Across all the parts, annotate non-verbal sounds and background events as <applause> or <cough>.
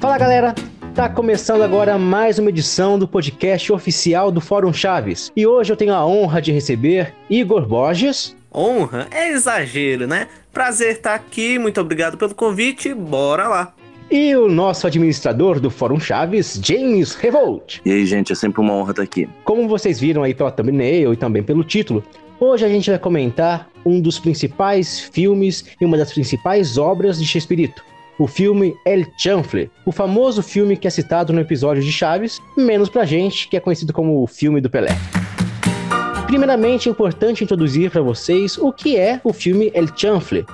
Fala galera, Tá começando agora mais uma edição do podcast oficial do Fórum Chaves. E hoje eu tenho a honra de receber Igor Borges. Honra? É exagero, né? Prazer estar tá aqui, muito obrigado pelo convite, bora lá. E o nosso administrador do Fórum Chaves, James Revolt. E aí, gente, é sempre uma honra estar tá aqui. Como vocês viram aí pela thumbnail e também pelo título, hoje a gente vai comentar um dos principais filmes e uma das principais obras de Shakespeare o filme El Chanfle, o famoso filme que é citado no episódio de Chaves, menos pra gente, que é conhecido como o filme do Pelé. Primeiramente, é importante introduzir para vocês o que é o filme El Chanfle,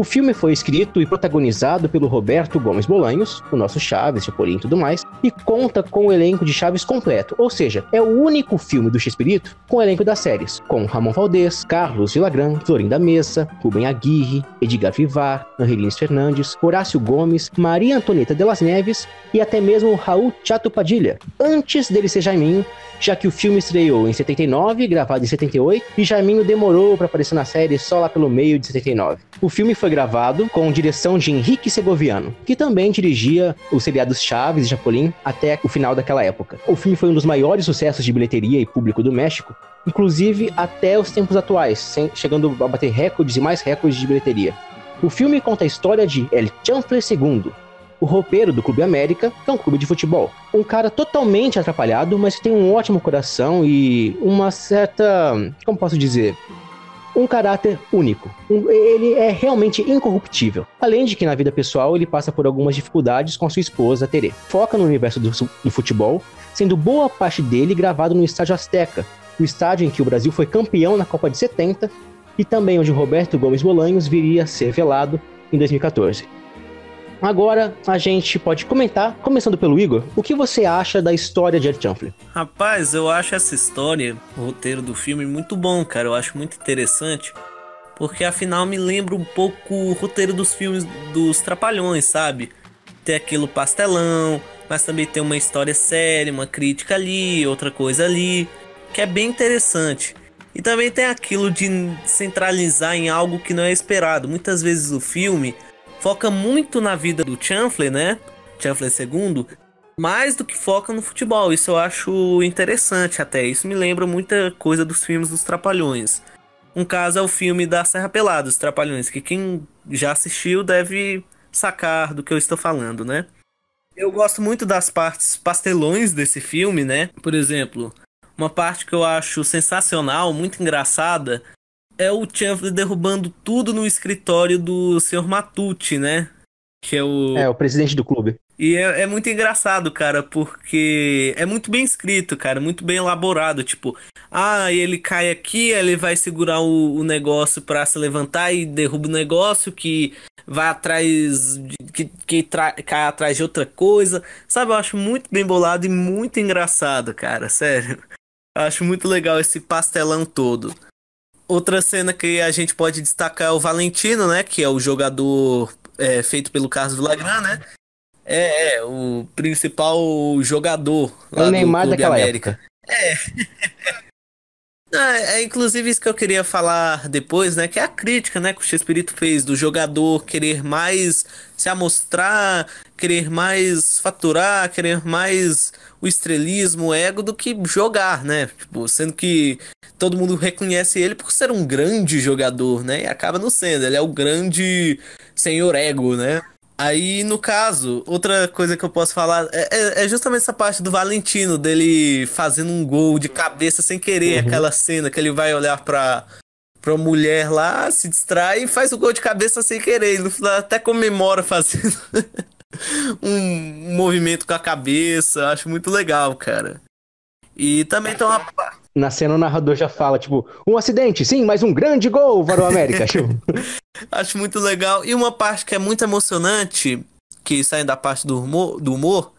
o filme foi escrito e protagonizado pelo Roberto Gomes Bolanhos, o nosso Chaves, Chapolin e tudo mais, e conta com o elenco de Chaves completo, ou seja, é o único filme do Chespirito com o elenco das séries, com Ramon Valdez, Carlos Vilagran, Florinda Messa, Rubem Aguirre, Edgar Vivar, Angelines Fernandes, Horácio Gomes, Maria Antonieta Delas Neves e até mesmo Raul Chato Padilha, antes dele ser Jaiminho, já que o filme estreou em 79, gravado em 78, e Jaiminho demorou para aparecer na série só lá pelo meio de 79. O filme foi gravado com direção de Henrique Segoviano, que também dirigia os seriados Chaves e Chapolin até o final daquela época. O filme foi um dos maiores sucessos de bilheteria e público do México, inclusive até os tempos atuais, chegando a bater recordes e mais recordes de bilheteria. O filme conta a história de El Chanfle II, o roupeiro do Clube América, que é um clube de futebol. Um cara totalmente atrapalhado, mas que tem um ótimo coração e uma certa. Como posso dizer? um caráter único. Ele é realmente incorruptível. Além de que na vida pessoal ele passa por algumas dificuldades com sua esposa Tere. Foca no universo do, do futebol, sendo boa parte dele gravado no estádio Azteca, o estádio em que o Brasil foi campeão na Copa de 70 e também onde Roberto Gomes Bolanhos viria a ser velado em 2014. Agora a gente pode comentar, começando pelo Igor, o que você acha da história de Ed Champlin? Rapaz, eu acho essa história, o roteiro do filme, muito bom, cara. Eu acho muito interessante. Porque afinal me lembra um pouco o roteiro dos filmes dos Trapalhões, sabe? Tem aquilo pastelão, mas também tem uma história séria, uma crítica ali, outra coisa ali, que é bem interessante. E também tem aquilo de centralizar em algo que não é esperado. Muitas vezes o filme foca muito na vida do Chanfler, né? Chanfler II, mais do que foca no futebol. Isso eu acho interessante até. Isso me lembra muita coisa dos filmes dos Trapalhões. Um caso é o filme da Serra Pelada, dos Trapalhões, que quem já assistiu deve sacar do que eu estou falando, né? Eu gosto muito das partes pastelões desse filme, né? Por exemplo, uma parte que eu acho sensacional, muito engraçada, é o Champlin derrubando tudo no escritório do Sr. Matute, né? Que é o. É, o presidente do clube. E é, é, muito engraçado, cara, porque é muito bem escrito, cara, muito bem elaborado. Tipo, ah, ele cai aqui, ele vai segurar o, o negócio pra se levantar e derruba o negócio que vai atrás. De, que, que tra, cai atrás de outra coisa. Sabe, eu acho muito bem bolado e muito engraçado, cara, <laughs> sério. Eu acho muito legal esse pastelão todo. Outra cena que a gente pode destacar é o Valentino, né? Que é o jogador é, feito pelo Carlos Vilagran, né? É, é, o principal jogador lá o Neymar do Clube América. Época. É. É, <laughs> é, inclusive isso que eu queria falar depois, né? Que é a crítica, né? Que o X-Espírito fez do jogador querer mais se amostrar, querer mais faturar, querer mais o estrelismo, o ego, do que jogar, né? Tipo, sendo que todo mundo reconhece ele por ser um grande jogador, né? E acaba não sendo, ele é o grande senhor ego, né? Aí, no caso, outra coisa que eu posso falar é, é, é justamente essa parte do Valentino, dele fazendo um gol de cabeça sem querer, uhum. aquela cena que ele vai olhar pra, pra mulher lá, se distrai e faz o gol de cabeça sem querer. Ele até comemora fazendo. <laughs> <laughs> um movimento com a cabeça. Acho muito legal, cara. E também tem uma. Na cena o narrador já fala, tipo, um acidente, sim, mas um grande gol para o América. <laughs> Tipo. Acho muito legal. E uma parte que é muito emocionante, que sai da parte do humor, do humor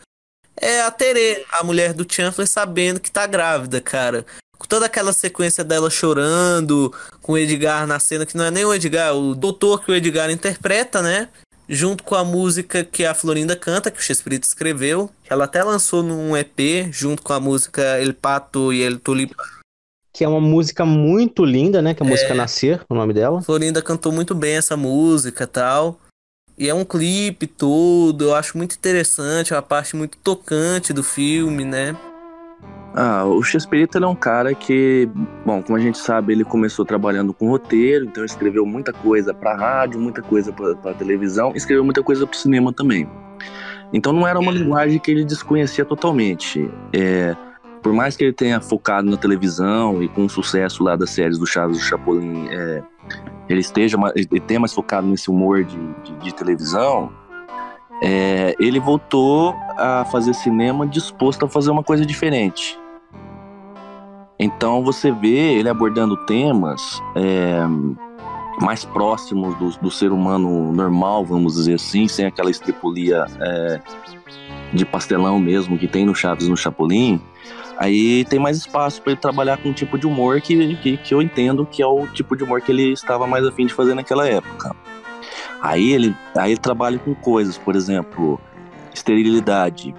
é a Tere, a mulher do Chanfler, sabendo que tá grávida, cara. Com toda aquela sequência dela chorando, com o Edgar na cena, que não é nem o Edgar, é o doutor que o Edgar interpreta, né? junto com a música que a Florinda canta, que o Chespirito escreveu. Ela até lançou num EP, junto com a música El Pato e El Tulipa. Que é uma música muito linda, né? Que é a é... música Nascer, o nome dela. Florinda cantou muito bem essa música tal. E é um clipe todo, eu acho muito interessante, é uma parte muito tocante do filme, né? Ah, o Chespirito é um cara que, bom, como a gente sabe, ele começou trabalhando com roteiro, então escreveu muita coisa para rádio, muita coisa para televisão, escreveu muita coisa para cinema também. Então não era uma linguagem que ele desconhecia totalmente. É, por mais que ele tenha focado na televisão e com o sucesso lá das séries do Chaves do Chapolin, é, ele esteja ele tenha mais focado nesse humor de, de, de televisão, é, ele voltou a fazer cinema disposto a fazer uma coisa diferente. Então você vê ele abordando temas é, mais próximos do, do, ser humano normal, vamos dizer assim, sem aquela estripulia é, de pastelão mesmo que tem no Chaves no Chapolin. Aí tem mais espaço para ele trabalhar com um tipo de humor que, que, que eu entendo que é o tipo de humor que ele estava mais afim de fazer naquela época. Aí ele, aí ele trabalha com coisas, por exemplo, esterilidade.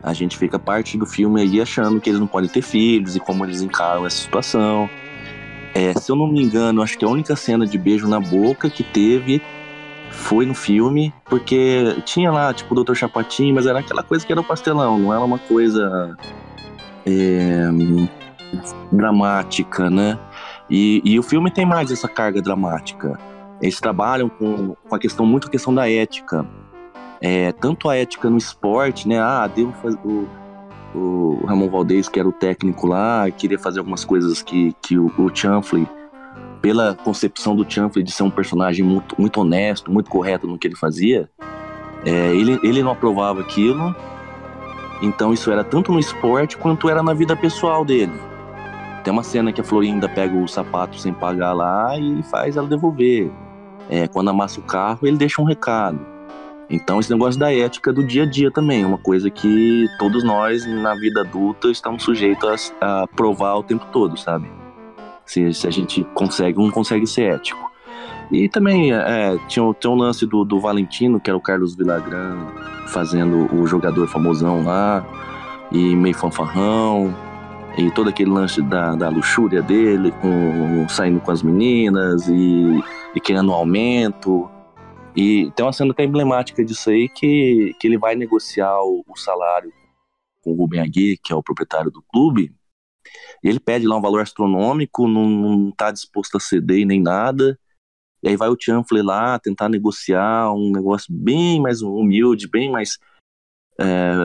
A gente fica parte do filme aí achando que eles não podem ter filhos e como eles encaram essa situação. É, se eu não me engano, acho que a única cena de beijo na boca que teve foi no filme, porque tinha lá, tipo, o Dr. Chapatinho, mas era aquela coisa que era o pastelão, não era uma coisa é, dramática, né? E, e o filme tem mais essa carga dramática. Eles trabalham com, com a questão, muito a questão da ética. É, tanto a ética no esporte, né? Ah, devo fazer. O, o Ramon Valdez, que era o técnico lá, queria fazer algumas coisas que, que o, o Chanfley, pela concepção do Chanfley de ser um personagem muito, muito honesto, muito correto no que ele fazia, é, ele, ele não aprovava aquilo. Então isso era tanto no esporte quanto era na vida pessoal dele. Tem uma cena que a Florinda pega o sapato sem pagar lá e faz ela devolver é, quando amassa o carro, ele deixa um recado. Então, esse negócio da ética do dia a dia também, uma coisa que todos nós na vida adulta estamos sujeitos a, a provar o tempo todo, sabe? Se, se a gente consegue ou não consegue ser ético. E também é, é tinha, tinha um lance do, do Valentino, que era o Carlos Villagrán, fazendo o jogador famosão lá, e meio fanfarrão, e todo aquele lance da, da luxúria dele, com, saindo com as meninas, e e querendo um aumento. E tem uma cena que é emblemática disso aí, que, que ele vai negociar o, o salário com o Rubem Agui, que é o proprietário do clube, e ele pede lá um valor astronômico, não, está tá disposto a ceder nem nada. E aí vai o Chanfle lá tentar negociar um negócio bem mais humilde, bem mais. É,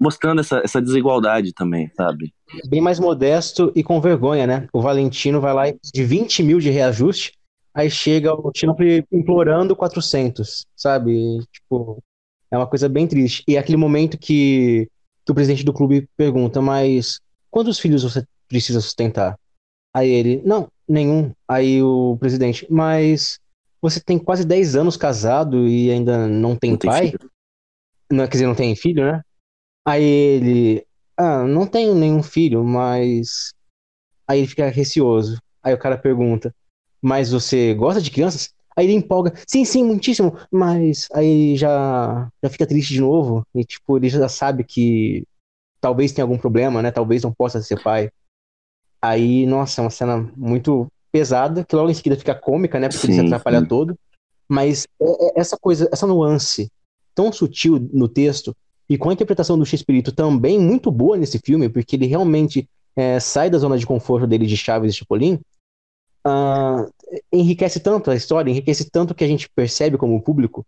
mostrando essa, essa desigualdade também, sabe? Bem mais modesto e com vergonha, né? O Valentino vai lá de 20 mil de reajuste, aí chega o Trump implorando 400, sabe? Tipo, é uma coisa bem triste. E é aquele momento que, que o presidente do clube pergunta, mas quantos filhos você precisa sustentar? Aí ele, não, nenhum. Aí o presidente, mas você tem quase 10 anos casado e ainda não tem não pai? não, quer dizer, não tem filho, né? Aí ele, ah, não tenho nenhum filho, mas. Aí ele fica receoso. Aí o cara pergunta, mas você gosta de crianças? Aí ele empolga, sim, sim, muitíssimo, mas aí já, já fica triste de novo, e tipo, ele já sabe que talvez tenha algum problema, né? Talvez não possa ser pai. Aí, nossa, é uma cena muito pesada, que logo em seguida fica cômica, né? Porque sim, ele se atrapalha sim. todo. Mas é, é essa coisa, essa nuance tão sutil no texto, e com a interpretação do X-Espírito também muito boa nesse filme, porque ele realmente é, sai da zona de conforto dele de Chaves e Chapolin, uh, enriquece tanto a história, enriquece tanto que a gente percebe como público,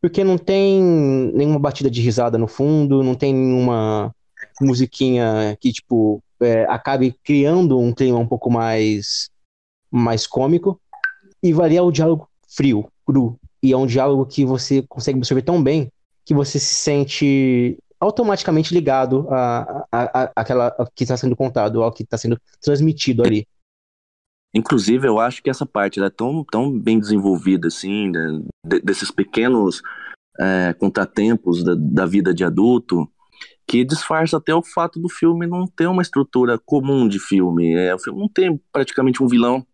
porque não tem nenhuma batida de risada no fundo, não tem nenhuma musiquinha que, tipo, é, acabe criando um clima um pouco mais, mais cômico. E varia o diálogo frio, cru. E é um diálogo que você consegue absorver tão bem que você se sente automaticamente ligado a, a, a, ao que está sendo contado, ao que está sendo transmitido ali. Inclusive, eu acho que essa parte é tão, tão bem desenvolvida, assim, né, desses pequenos é, contratempos da, da, vida de adulto, que disfarça até o fato do filme não ter uma estrutura comum de filme. É, o filme não tem praticamente um vilão.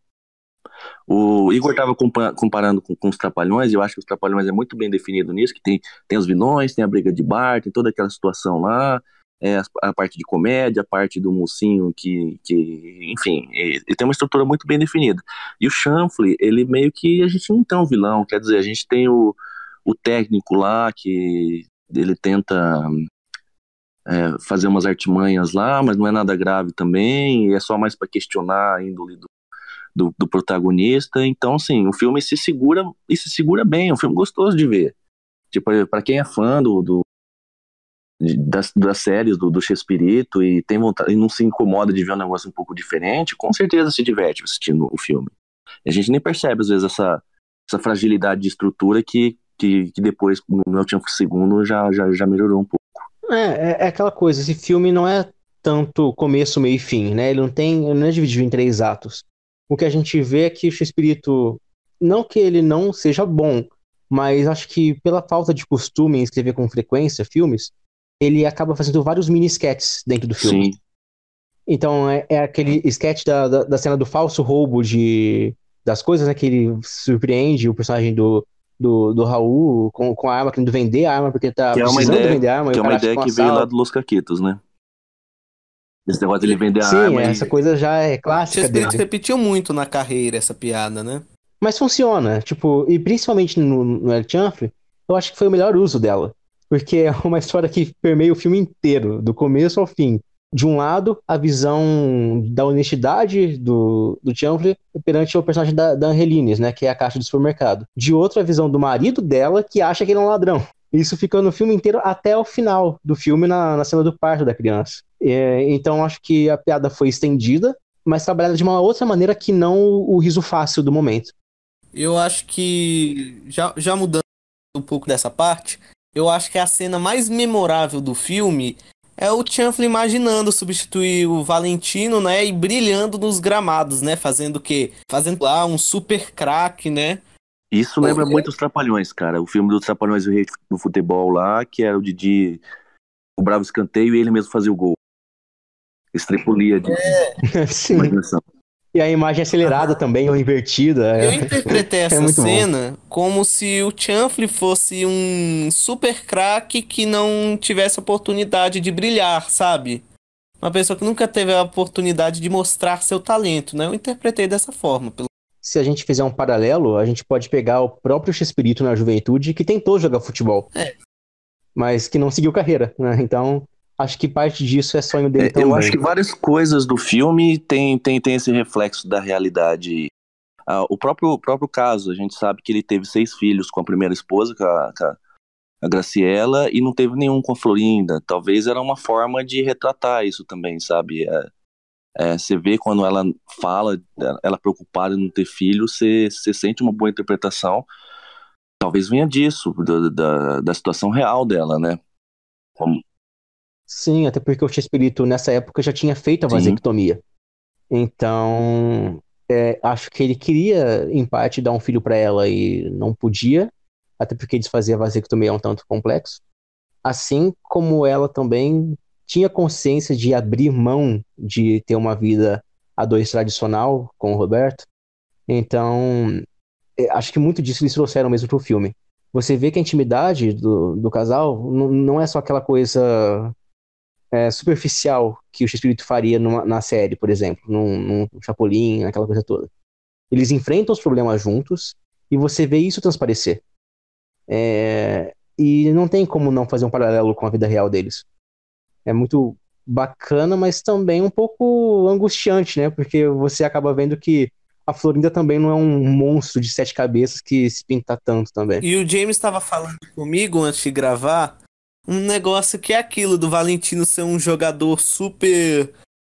O Igor estava comparando com, com, os Trapalhões, e eu acho que os Trapalhões é muito bem definido nisso, que tem, tem os vilões, tem a briga de bar, tem toda aquela situação lá, é, a parte de comédia, a parte do mocinho que, que enfim, ele tem uma estrutura muito bem definida. E o Chanfle, ele meio que a gente não tem um vilão, quer dizer, a gente tem o, o técnico lá que ele tenta é, fazer umas artimanhas lá, mas não é nada grave também, é só mais para questionar a índole do, do, do, protagonista. Então, assim, o filme se segura e se segura bem, é um filme gostoso de ver. Tipo, para quem é fã do, do das, das séries do, do Chespirito e tem vontade e não se incomoda de ver um negócio um pouco diferente, com certeza se diverte assistindo o filme. A gente nem percebe, às vezes, essa, essa fragilidade de estrutura que, que, que depois, no último segundo, já, já, já melhorou um pouco. É, é, é, aquela coisa, esse filme não é tanto começo, meio e fim, né? Ele não tem. Ele não é dividido em três atos. O que a gente vê é que o Chespirito. Não que ele não seja bom, mas acho que pela falta de costume em escrever com frequência filmes, ele acaba fazendo vários mini sketches dentro do filme. Sim. Então é, é aquele sketch da, da, da, cena do falso roubo de, das coisas, né? Que ele surpreende o personagem do, do, do Raul com, com a arma, querendo vender a arma, porque ele tá que é precisando é ideia, vender a arma. Que é uma ideia que veio lá do Los Caquetos, né? Esse negócio dele vender Sim, a arma. Sim, essa e... coisa já é clássica Vocês dele. repetiu muito na carreira essa piada, né? Mas funciona, tipo, e principalmente no, no El Chanfre, eu acho que foi o melhor uso dela porque é uma história que permeia o filme inteiro, do começo ao fim. De um lado, a visão da honestidade do, do Champlin perante o personagem da, da Angelines, né, que é a caixa do supermercado. De outro, a visão do marido dela, que acha que ele é um ladrão. Isso fica no filme inteiro até o final do filme, na, na cena do parto da criança. É, então, acho que a piada foi estendida, mas trabalhada de uma outra maneira que não o riso fácil do momento. Eu acho que, já, já mudando um pouco dessa parte, eu acho que a cena mais memorável do filme é o Chanfle imaginando substituir o Valentino, né? E brilhando nos gramados, né? Fazendo o quê? Fazendo lá um super craque, né? Isso lembra muito os Trapalhões, cara. O filme dos Trapalhões do, Rei do Futebol lá, que era o Didi o bravo escanteio e ele mesmo fazia o gol. estripulia de é... <laughs> imaginação. E a imagem acelerada também, ou invertida. É. Eu interpretei <laughs> é essa é cena bom. como se o Chanfle fosse um super craque que não tivesse oportunidade de brilhar, sabe? Uma pessoa que nunca teve a oportunidade de mostrar seu talento, né? Eu interpretei dessa forma. Pelo... Se a gente fizer um paralelo, a gente pode pegar o próprio Chespirito na juventude, que tentou jogar futebol. É. Mas que não seguiu carreira, né? Então, Acho que parte disso é sonho dele é, também. Eu acho que várias coisas do filme tem, tem, tem esse reflexo da realidade. Ah, o próprio, o próprio caso, a gente sabe que ele teve seis filhos com a primeira esposa, com a, com a Graciela, e não teve nenhum com a Florinda. Talvez era uma forma de retratar isso também, sabe? É, é, você vê quando ela fala, ela preocupada em não ter filho, você, você sente uma boa interpretação. Talvez venha disso, da, da, da situação real dela, né? Como... Sim, até porque o Chespirito nessa época já tinha feito a vasectomia. Sim. Então, é, acho que ele queria, em parte, dar um filho para ela e não podia, até porque desfazer a vasectomia é um tanto complexo. Assim como ela também tinha consciência de abrir mão de ter uma vida a dois tradicional com o Roberto. Então, é, acho que muito disso eles trouxeram mesmo pro filme. Você vê que a intimidade do, do casal não é só aquela coisa é, superficial que o Espírito faria numa, na série, por exemplo, num, num Chapolin, aquela coisa toda. Eles enfrentam os problemas juntos e você vê isso transparecer. É, e não tem como não fazer um paralelo com a vida real deles. É muito bacana, mas também um pouco angustiante, né? Porque você acaba vendo que a Florinda também não é um monstro de sete cabeças que se pinta tanto também. E o James estava falando comigo antes de gravar um negócio que é aquilo do Valentino ser um jogador super,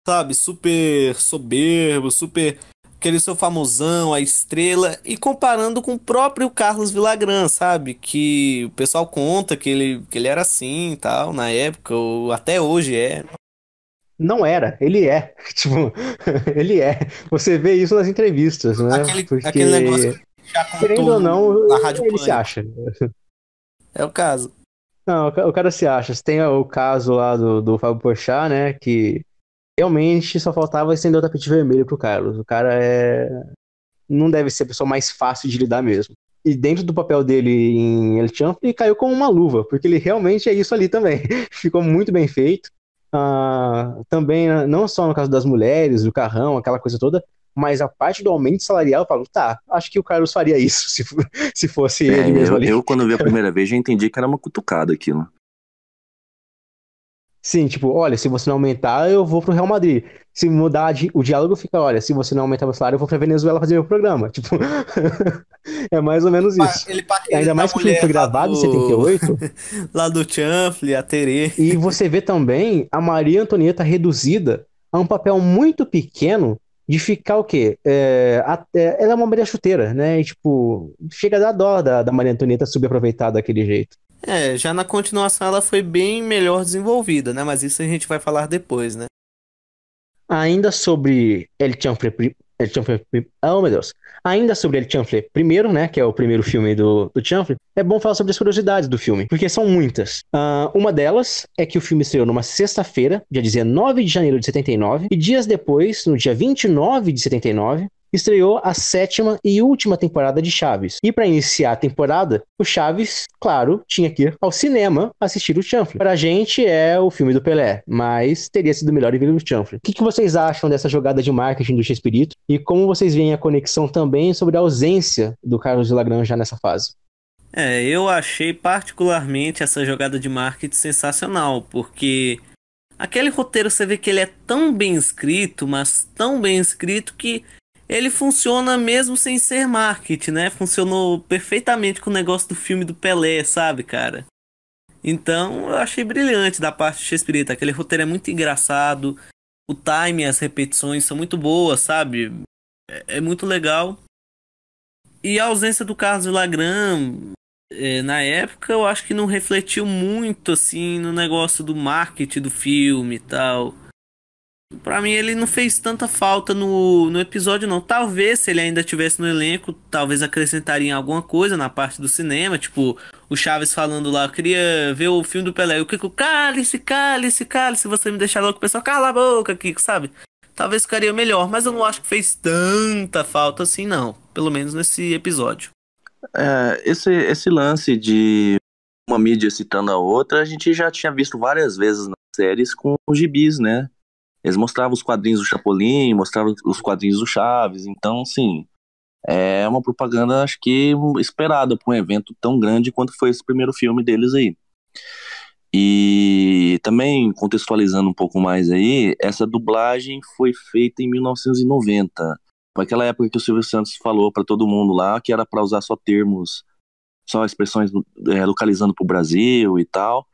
sabe, super soberbo, super aquele seu famosão, a estrela, e comparando com o próprio Carlos Villagrã, sabe? Que o pessoal conta que ele, que ele era assim tal, na época, ou até hoje é. Não era, ele é. <laughs> tipo, <laughs> ele é. Você vê isso nas entrevistas, né? Aquele, Porque... aquele negócio que já contou Querendo ou não, na Rádio ele Pânico. se acha. É o caso. Não, o cara se acha. Tem o caso lá do, do Fábio Porchat, né? Que realmente só faltava estender o tapete vermelho pro Carlos. O cara é. Não deve ser a pessoa mais fácil de lidar mesmo. E dentro do papel dele em El Champ, caiu como uma luva, porque ele realmente é isso ali também. <laughs> Ficou muito bem feito. Ah, também, né, não só no caso das mulheres, do carrão, aquela coisa toda, mas a parte do aumento salarial, eu falo, tá, acho que o Carlos faria isso <laughs> se, se fosse é, ele mesmo eu, ali. Eu, quando vi a primeira vez, já entendi que era uma cutucada aquilo. Sim, tipo, olha, se você não aumentar, eu vou pro Real Madrid. Se mudar, de, o diálogo fica, olha, se você não aumentar meu salário, eu vou pra Venezuela fazer meu programa. <laughs> Tipo, é mais ou menos isso. Ele, ele Ainda tá mais que o filme foi gravado do... em 78. <laughs> lá do Chanfle, a Terê. E você vê também a Maria Antonieta reduzida a um papel muito pequeno de ficar o quê? É, a, é, ela é uma Maria Chuteira, né? E, tipo, chega a dar dó da, da Maria Antonieta subaproveitada daquele jeito. É, já na continuação ela foi bem melhor desenvolvida, né? Mas isso a gente vai falar depois, né? Ainda sobre El Chanfre... El Chanfre... Oh, meu Deus. Ainda sobre ele, Chanfle, primeiro, né, que é o primeiro filme do, do Chanfle, é bom falar sobre as curiosidades do filme, porque são muitas. Uh, uma delas é que o filme estreou numa sexta-feira, dia 19 de janeiro de 79, e dias depois, no dia 29 de 79, estreou a sétima e última temporada de Chaves. E para iniciar a temporada, o Chaves, claro, tinha que ir ao cinema assistir o Chanfle. a gente é o filme do Pelé, mas teria sido melhor ver o Chanfle. O que, que vocês acham dessa jogada de marketing do Chespirito e como vocês veem a conexão também sobre a ausência do Carlos de Lagrange já nessa fase? É, eu achei particularmente essa jogada de marketing sensacional, porque aquele roteiro você vê que ele é tão bem escrito, mas tão bem escrito que ele funciona mesmo sem ser marketing, né? Funcionou perfeitamente com o negócio do filme do Pelé, sabe, cara? Então eu achei brilhante da parte de Shakespeare. Tá? Aquele roteiro é muito engraçado. O time, as repetições são muito boas, sabe? É, é muito legal. E a ausência do Carlos Villagrán é, na época eu acho que não refletiu muito assim no negócio do marketing do filme e tal para mim ele não fez tanta falta no, no episódio não. Talvez se ele ainda tivesse no elenco, talvez acrescentaria alguma coisa na parte do cinema, tipo o Chaves falando lá, eu queria ver o filme do Pelé. O Kiko, cale-se, cale-se, cale-se, você me deixar louco, o pessoal, cala a boca, Kiko, sabe? Talvez ficaria melhor, mas eu não acho que fez tanta falta assim não, pelo menos nesse episódio. É, esse, esse lance de uma mídia citando a outra, a gente já tinha visto várias vezes nas séries com os gibis, né? Eles mostravam os quadrinhos do Chapolin, mostravam os quadrinhos do Chaves, então, sim, é uma propaganda, acho que esperada para um evento tão grande quanto foi esse primeiro filme deles aí. E também contextualizando um pouco mais aí, essa dublagem foi feita em 1990. Foi aquela época que o Silvio Santos falou para todo mundo lá que era para usar só termos, só expressões é, localizando para o Brasil e tal.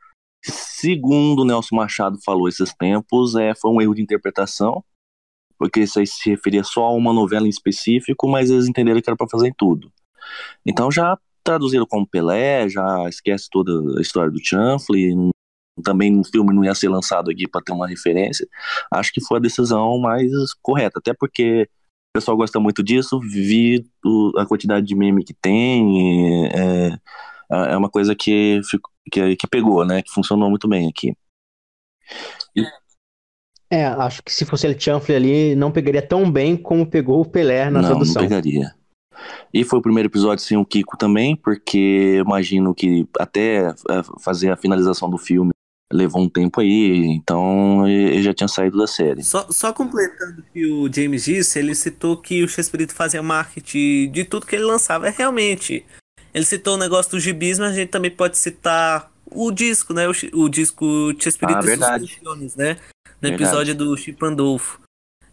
Segundo Nelson Machado falou esses tempos, é, foi um erro de interpretação, porque isso aí se referia só a uma novela em específico, mas eles entenderam que era para fazer em tudo. Então já traduziram como Pelé, já esquece toda a história do Chanfle, também um filme não ia ser lançado aqui para ter uma referência. Acho que foi a decisão mais correta, até porque o pessoal gosta muito disso, vi a quantidade de meme que tem, é, ah, é uma coisa que, que, que pegou, né? Que funcionou muito bem aqui. E... É, acho que se fosse ele Chanfle ali, não pegaria tão bem como pegou o Pelé na não, tradução. Não, pegaria. E foi o primeiro episódio sem o Kiko também, porque imagino que até é, fazer a finalização do filme levou um tempo aí, então ele já tinha saído da série. Só, só completando o que o James disse, ele citou que o Chespirito fazia marketing de tudo que ele lançava. É realmente, ele citou o negócio do gibis, mas a gente também pode citar o disco, né? O, o disco Tia Espírito ah, verdade. né? No verdade. episódio do Chip Andolfo.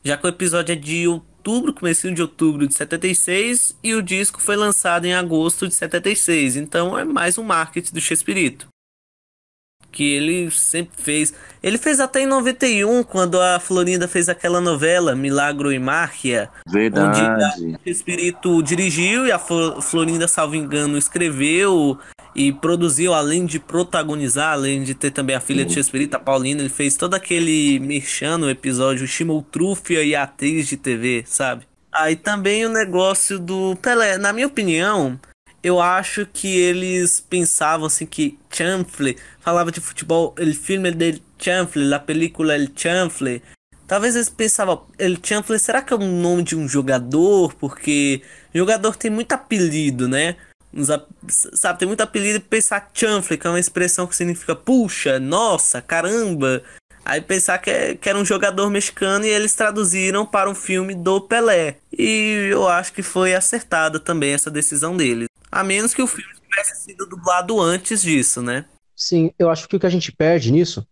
Já que o episódio é de outubro, começo de outubro de 76, e o disco foi lançado em agosto de 76. Então é mais um marketing do Chespirito que ele sempre fez. Ele fez até em 91, quando a Florinda fez aquela novela Milagro e Máquia. Verdade. Onde o Espírito dirigiu e a Florinda, salvo engano, escreveu e produziu, além de protagonizar, além de ter também a filha uhum. de Espírito, a Paulina, ele fez todo aquele merchan no episódio Chimoltrúfia e atriz de TV, sabe? Aí ah, também o negócio do Pelé. Na minha opinião, eu acho que eles pensavam assim que Chanfle falava de futebol, o filme de Chanfle, a película El Chanfle. Talvez eles pensavam, El Chanfle, será que é o nome de um jogador? Porque jogador tem muito apelido, né? Sabe, tem muito apelido e pensar Chanfle, que é uma expressão que significa puxa, nossa, caramba. Aí pensar que, é, que, era um jogador mexicano e eles traduziram para um filme do Pelé. E eu acho que foi acertada também essa decisão deles. A menos que o filme tivesse sido dublado antes disso, né? Sim, eu acho que o que a gente perde nisso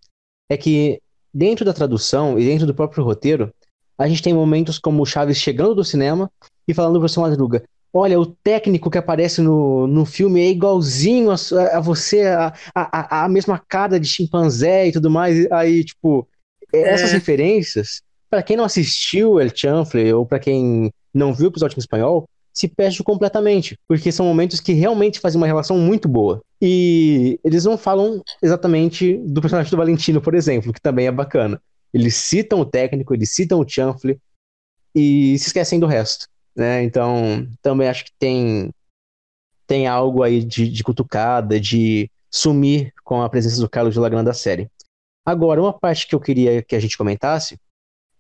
é que dentro da tradução e dentro do próprio roteiro, a gente tem momentos como o Chaves chegando do cinema e falando para o seu Madruga, olha, o técnico que aparece no, no filme é igualzinho a, a você, a, a, a, mesma cara de chimpanzé e tudo mais. Aí, tipo, é. essas é. referências, para quem não assistiu El Chanfle ou para quem não viu o episódio em espanhol, se perde completamente, porque são momentos que realmente fazem uma relação muito boa. E eles não falam exatamente do personagem do Valentino, por exemplo, que também é bacana. Eles citam o técnico, eles citam o Chanfle e se esquecem do resto, né? Então, também acho que tem tem algo aí de, de cutucada, de sumir com a presença do Carlos de Lagrange da série. Agora, uma parte que eu queria que a gente comentasse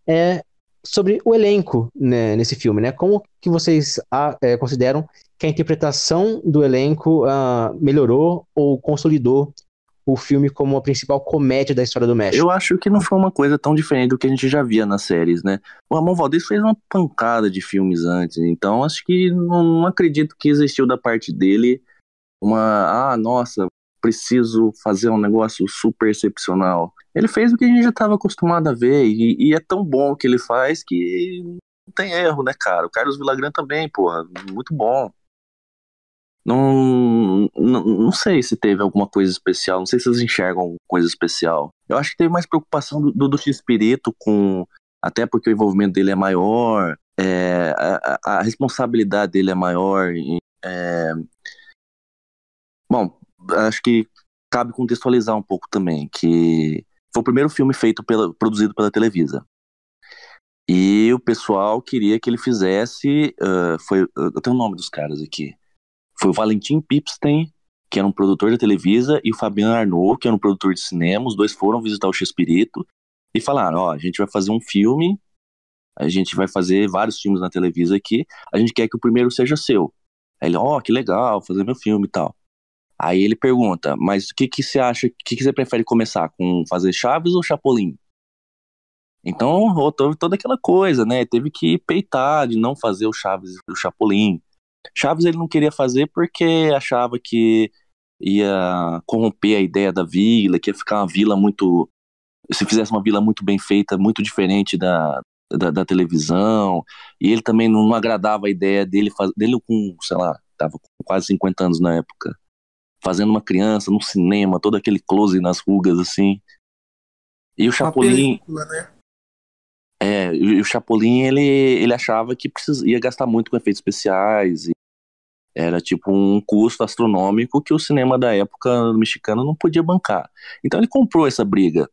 é sobre o elenco né, nesse filme, né? Como que vocês a, ah, é, consideram que a interpretação do elenco uh, melhorou ou consolidou o filme como a principal comédia da história do México? Eu acho que não foi uma coisa tão diferente do que a gente já via nas séries, né? O Ramon Valdez fez uma pancada de filmes antes, então acho que não, não acredito que existiu da parte dele uma, ah, nossa, preciso fazer um negócio super excepcional. Ele fez o que a gente já estava acostumado a ver, e, e, é tão bom que ele faz que não tem erro, né, cara? O Carlos Vilagran também, porra, muito bom. Não, não, não sei se teve alguma coisa especial, não sei se vocês enxergam alguma coisa especial. Eu acho que teve mais preocupação do, do, do Espírito com. Até porque o envolvimento dele é maior, é, a, a, responsabilidade dele é maior. É, bom, acho que cabe contextualizar um pouco também, que foi o primeiro filme feito pela, produzido pela Televisa. E o pessoal queria que ele fizesse, uh, foi, ah, eu tenho o nome dos caras aqui, foi o Valentim Pipstein, que era um produtor da Televisa, e o Fabiano Arnaud, que era um produtor de cinema, os dois foram visitar o Chespirito e falaram, ó, oh, a gente vai fazer um filme, a gente vai fazer vários filmes na Televisa aqui, a gente quer que o primeiro seja seu. Aí ele, ó, oh, que legal, fazer meu filme e tal. Aí ele pergunta, mas o que, que você acha, o que, que você prefere começar, com fazer Chaves ou Chapolin? Então, houve toda aquela coisa, né? Teve que peitar de não fazer o Chaves o Chapolin. Chaves ele não queria fazer porque achava que ia corromper a ideia da vila, que ia ficar uma vila muito. Se fizesse uma vila muito bem feita, muito diferente da, da, da televisão. E ele também não, não agradava a ideia dele, dele com, sei lá, tava com quase 50 anos na época fazendo uma criança no cinema, todo aquele close nas rugas, assim. E o Chapolin. né? É, e o Chapolin, ele, ele achava que precisa, ia gastar muito com efeitos especiais. era tipo um custo astronômico que o cinema da época mexicano não podia bancar. Então ele comprou essa briga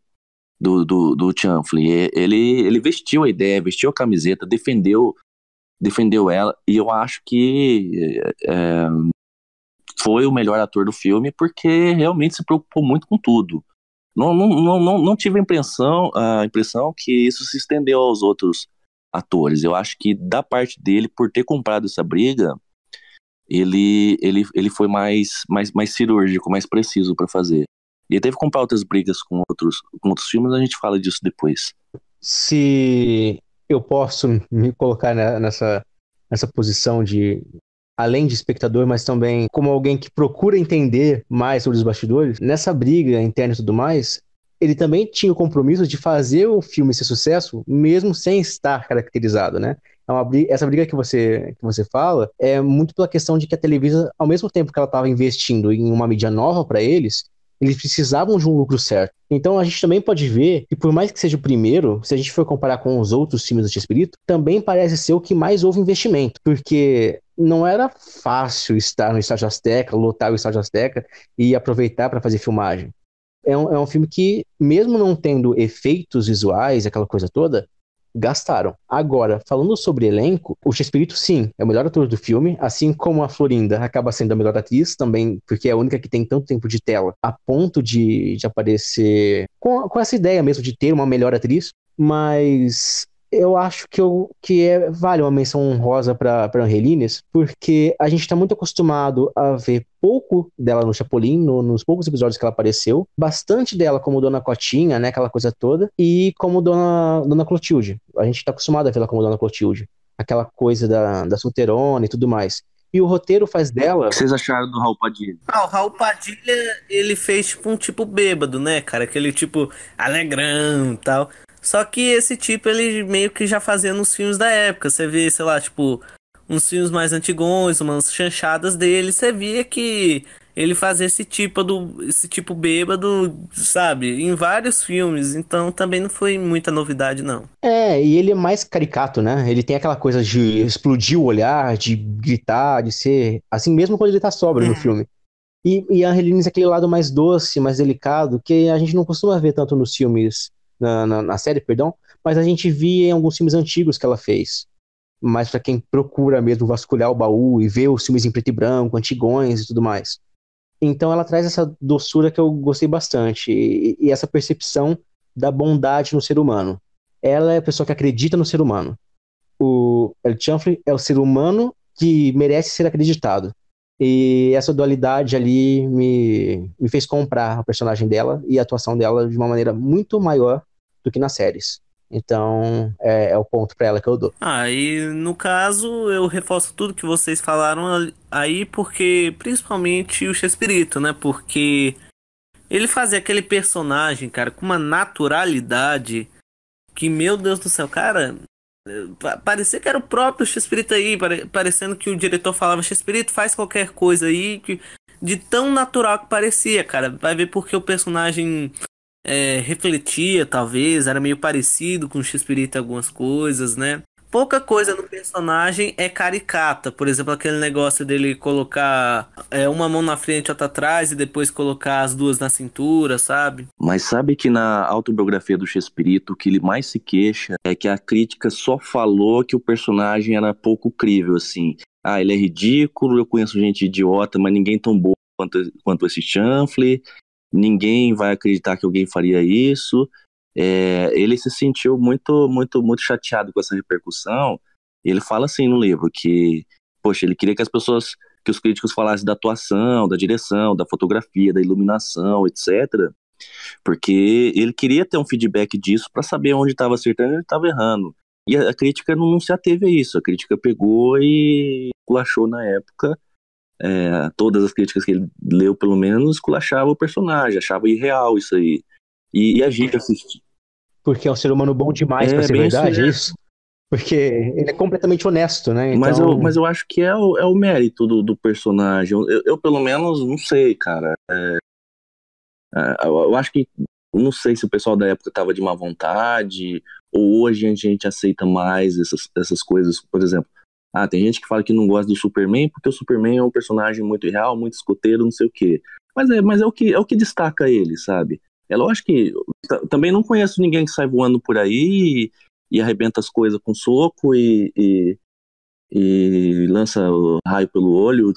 do, do, do Ele, ele vestiu a ideia, vestiu a camiseta, defendeu defendeu ela. E eu acho que é, foi o melhor ator do filme porque realmente se preocupou muito com tudo. Não, não, não, não tive a impressão, a impressão que isso se estendeu aos outros atores. Eu acho que da parte dele, por ter comprado essa briga, ele, ele, ele foi mais, mais, mais cirúrgico, mais preciso para fazer. E ele teve que comprar outras brigas com outros, com outros filmes, a gente fala disso depois. Se eu posso me colocar nessa, nessa posição de além de espectador, mas também como alguém que procura entender mais sobre os bastidores, nessa briga interna e tudo mais, ele também tinha o compromisso de fazer o filme ser sucesso, mesmo sem estar caracterizado, né? É briga, essa briga que você, que você fala é muito pela questão de que a Televisa, ao mesmo tempo que ela estava investindo em uma mídia nova para eles, eles precisavam de um lucro certo. Então a gente também pode ver que, por mais que seja o primeiro, se a gente for comparar com os outros filmes do Espírito, também parece ser o que mais houve investimento, porque não era fácil estar no Estádio Azteca, lotar o Estádio Azteca e aproveitar para fazer filmagem. É um, é um filme que, mesmo não tendo efeitos visuais, aquela coisa toda, gastaram. Agora, falando sobre elenco, o Chespirito, sim, é o melhor ator do filme, assim como a Florinda acaba sendo a melhor atriz também, porque é a única que tem tanto tempo de tela, a ponto de, de aparecer com, com essa ideia mesmo de ter uma melhor atriz, mas eu acho que, eu, que é, vale uma menção honrosa para Angelines, porque a gente está muito acostumado a ver pouco dela no Chapolin, no, nos poucos episódios que ela apareceu, bastante dela como Dona Cotinha, né, aquela coisa toda, e como Dona, Dona Clotilde. A gente está acostumado a vê-la como Dona Clotilde, aquela coisa da, da solteirona e tudo mais e o roteiro faz dela. O que vocês acharam do Raul Padilha? Ah, o Raul Padilha, ele fez tipo um tipo bêbado, né, cara? Aquele tipo alegrão e tal. Só que esse tipo ele meio que já fazia nos filmes da época. Você vê, sei lá, tipo, uns filmes mais antigões, umas chanchadas dele, você via que ele fazia esse tipo do esse tipo bêbado, sabe, em vários filmes, então também não foi muita novidade não. É, e ele é mais caricato, né? Ele tem aquela coisa de explodir o olhar, de gritar, de ser assim mesmo quando ele tá sóbrio no uhum. filme. E, e a Angelina é aquele lado mais doce, mais delicado, que a gente não costuma ver tanto nos filmes na, na, na, série, perdão, mas a gente via em alguns filmes antigos que ela fez. Mas para quem procura mesmo vasculhar o baú e ver os filmes em preto e branco, antigões e tudo mais. Então ela traz essa doçura que eu gostei bastante e, e essa percepção da bondade no ser humano. Ela é a pessoa que acredita no ser humano. O El Chanfrey é o ser humano que merece ser acreditado. E essa dualidade ali me, me fez comprar a personagem dela e a atuação dela de uma maneira muito maior do que nas séries. Então, é, é o ponto para ela que eu dou. Ah, e no caso, eu reforço tudo que vocês falaram aí, porque principalmente o Chespirito, né? Porque ele fazia aquele personagem, cara, com uma naturalidade que, meu Deus do céu, cara, Parecia que era o próprio X-Espírito aí, parecendo que o diretor falava: X-Espírito, faz qualquer coisa aí, de tão natural que parecia, cara. Vai ver porque o personagem é, refletia, talvez, era meio parecido com o x em algumas coisas, né? Pouca coisa no personagem é caricata. Por exemplo, aquele negócio dele colocar é, uma mão na frente, e outra atrás, e depois colocar as duas na cintura, sabe? Mas sabe que na autobiografia do Chespirito, o que ele mais se queixa é que a crítica só falou que o personagem era pouco crível, assim. Ah, ele é ridículo, eu conheço gente idiota, mas ninguém é tão boa quanto, quanto esse chanfle ninguém vai acreditar que alguém faria isso. É, ele se sentiu muito, muito, muito chateado com essa repercussão. Ele fala assim no livro que, poxa, ele queria que as pessoas, que os críticos falassem da atuação, da direção, da fotografia, da iluminação, etc. Porque ele queria ter um feedback disso para saber onde estava acertando e onde estava errando. E a, crítica não, se ateve a isso. A crítica pegou e culachou na época é, todas as críticas que ele leu, pelo menos, culachava o personagem, achava irreal isso aí. E, e a gente assistia. Porque é um ser humano bom demais, é, pra ser verdade, assim, isso? Porque ele é completamente honesto, né? Então... Mas, eu, mas eu acho que é o, é o mérito do, do personagem. Eu, eu, pelo menos, não sei, cara. É, é eu acho que. Não sei se o pessoal da época tava de má vontade, ou hoje a gente aceita mais essas, essas coisas. Por exemplo, ah, tem gente que fala que não gosta do Superman porque o Superman é um personagem muito real, muito escoteiro, não sei o quê. Mas é, mas é o que é o que destaca ele, sabe? É lógico que também não conheço ninguém que sai voando por aí e, e arrebenta as coisas com soco e, e, e lança o raio pelo olho,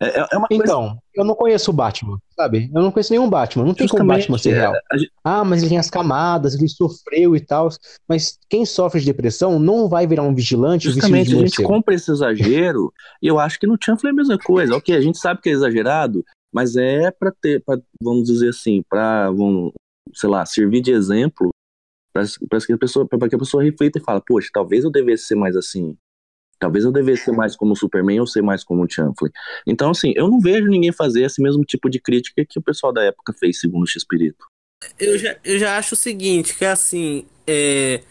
é, é, é, uma coisa... Então, eu não conheço o Batman, sabe? Eu não conheço nenhum Batman. Não tem como o Batman ser é, real. É, gente... Ah, mas ele tem as camadas, ele sofreu e tal. Mas quem sofre de depressão não vai virar um vigilante. Justamente, de a gente compra esse exagero e eu acho que no Chanfle foi a mesma coisa. Ok, a gente sabe que é exagerado, mas é para ter, pra, vamos dizer assim, para, sei lá, servir de exemplo para que, a pessoa, que a pessoa reflita e fala, poxa, talvez eu devesse ser mais assim. Talvez eu devesse ser mais como o Superman ou ser mais como o Champlin. Então, assim, eu não vejo ninguém fazer esse mesmo tipo de crítica que o pessoal da época fez, segundo o X-Pirito. Eu já, eu já acho o seguinte, que assim, é,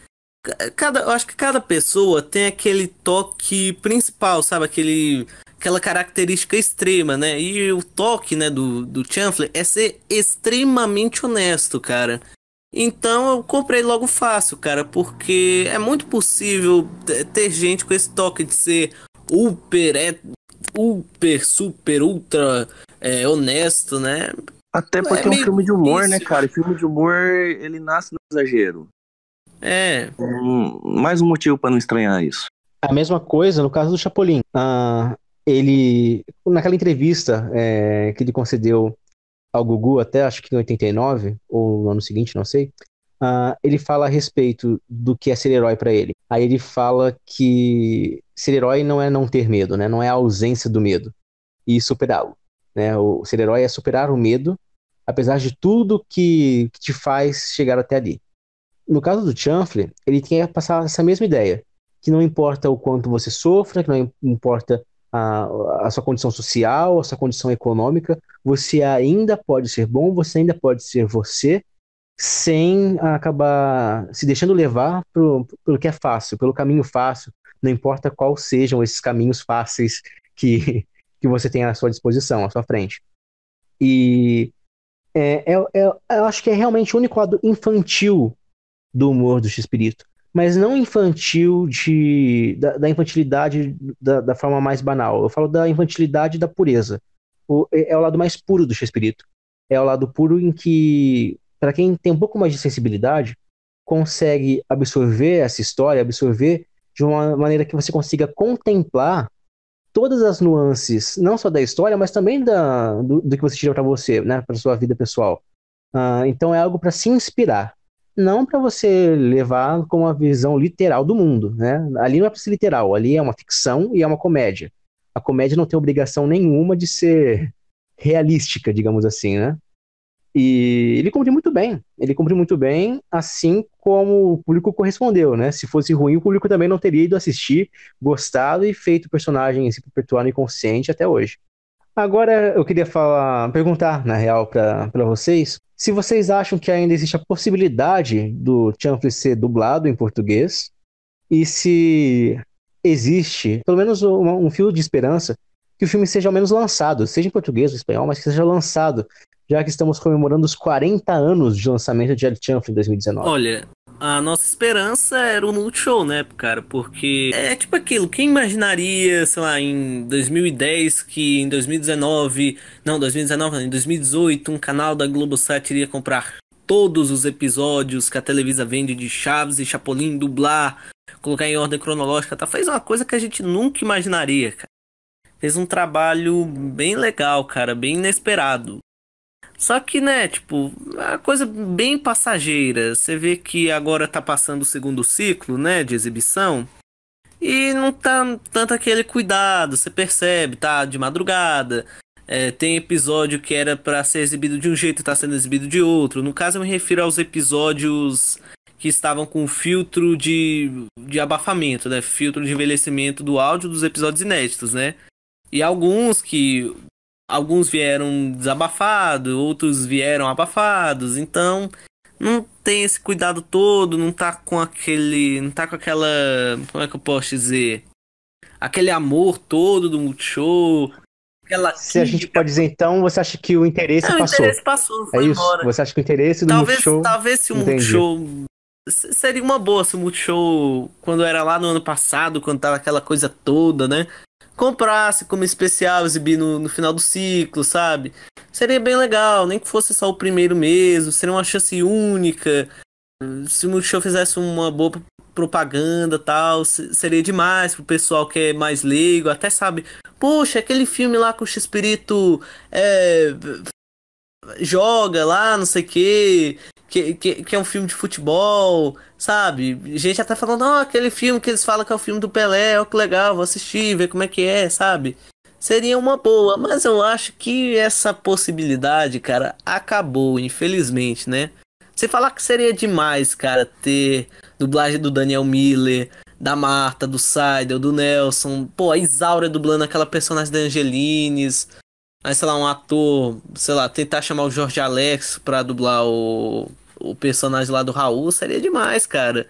cada, eu acho que cada pessoa tem aquele toque principal, sabe? Aquele, aquela característica extrema, né? E o toque né, do, do Champlin é ser extremamente honesto, cara. Então eu comprei logo fácil, cara, porque é muito possível ter gente com esse toque de ser super, é, super, super, ultra é, honesto, né? Até porque é, é um filme de humor, né, difícil. né, cara? Filme de humor, ele nasce no exagero. É. mais um motivo para não estranhar isso. A mesma coisa no caso do Chapolin. Ah, ele, naquela entrevista é, que ele concedeu ao Gugu até acho que em 89, ou no ano seguinte, não sei, uh, ele fala a respeito do que é ser herói para ele. Aí ele fala que ser herói não é não ter medo, né? Não é a ausência do medo e superá-lo, né? O ser herói é superar o medo, apesar de tudo que, que te faz chegar até ali. No caso do Chanfle, ele tinha passar essa mesma ideia, que não importa o quanto você sofra, que não importa a, a sua condição social, a sua condição econômica, você ainda pode ser bom, você ainda pode ser você, sem acabar se deixando levar pro, pelo que é fácil, pelo caminho fácil, não importa quais sejam esses caminhos fáceis que, <laughs> que você tem à sua disposição, à sua frente. E é, é, é, eu acho que é realmente o único lado infantil do humor do espírito mas não infantil de, da, da infantilidade da, da, forma mais banal. Eu falo da infantilidade da pureza. O, é, é o lado mais puro do Shakespeare. É o lado puro em que, para quem tem um pouco mais de sensibilidade, consegue absorver essa história, absorver de uma maneira que você consiga contemplar todas as nuances, não só da história, mas também da, do, do que você tira para você, né, para sua vida pessoal. Uh, então é algo para se inspirar não para você levar com uma visão literal do mundo, né? Ali não é para ser literal, ali é uma ficção e é uma comédia. A comédia não tem obrigação nenhuma de ser realística, digamos assim, né? E ele cumpriu muito bem, ele cumpriu muito bem, assim como o público correspondeu, né? Se fosse ruim, o público também não teria ido assistir, gostado e feito o personagem se perpetuar no inconsciente até hoje. Agora eu queria falar, perguntar, na real, para vocês, se vocês acham que ainda existe a possibilidade do Champions ser dublado em português e se existe, pelo menos, um, um fio de esperança que o filme seja ao menos lançado, seja em português ou espanhol, mas que seja lançado já que estamos comemorando os 40 anos de lançamento de El Chanfle em 2019. Olha, a nossa esperança era o Multishow, né, cara? Porque é tipo aquilo, quem imaginaria, sei lá, em 2010 que em 2019, não, 2019, não, em 2018, um canal da Globosat iria comprar todos os episódios que a Televisa vende de Chaves e Chapolin, dublar, colocar em ordem cronológica, tá? Fez uma coisa que a gente nunca imaginaria, cara. Fez um trabalho bem legal, cara, bem inesperado. Só que, né, tipo, uma coisa bem passageira. Você vê que agora tá passando o segundo ciclo, né, de exibição. E não tá tanto aquele cuidado, você percebe, tá de madrugada. É, tem episódio que era para ser exibido de um jeito e tá sendo exibido de outro. No caso, eu me refiro aos episódios que estavam com filtro de, de abafamento, né? Filtro de envelhecimento do áudio dos episódios inéditos, né? E alguns que alguns vieram desabafados, outros vieram abafados, então não tem esse cuidado todo, não tá com aquele, não tá com aquela, como é que eu posso dizer, aquele amor todo do Multishow. Aquela Se a gente pode dizer então, você acha que o interesse não, passou? O interesse passou, é foi é isso. Você acha que o interesse do talvez, Multishow... Talvez se o Entendi. Multishow... Seria uma boa se o Multishow, quando era lá no ano passado, quando tava aquela coisa toda, né? comprasse como especial, exibir no, no final do ciclo, sabe? Seria bem legal, nem que fosse só o primeiro mesmo, seria uma chance única. Se o Multishow fizesse uma boa propaganda tal, seria demais pro pessoal que é mais leigo, até sabe, poxa, aquele filme lá com o X-Espírito é, joga lá, não sei o que, que, que, que é um filme de futebol, sabe? gente até falando, ó, oh, aquele filme que eles falam que é o filme do Pelé, ó, que legal, vou assistir, ver como é que é, sabe? Seria uma boa, mas eu acho que essa possibilidade, cara, acabou, infelizmente, né? Você falar que seria demais, cara, ter dublagem do Daniel Miller, da Marta, do Seidel, do Nelson, pô, a Isaura dublando aquela personagem da Angelines, aí, sei lá, um ator, sei lá, tentar chamar o Jorge Alex pra dublar o o personagem lá do Raul seria demais, cara.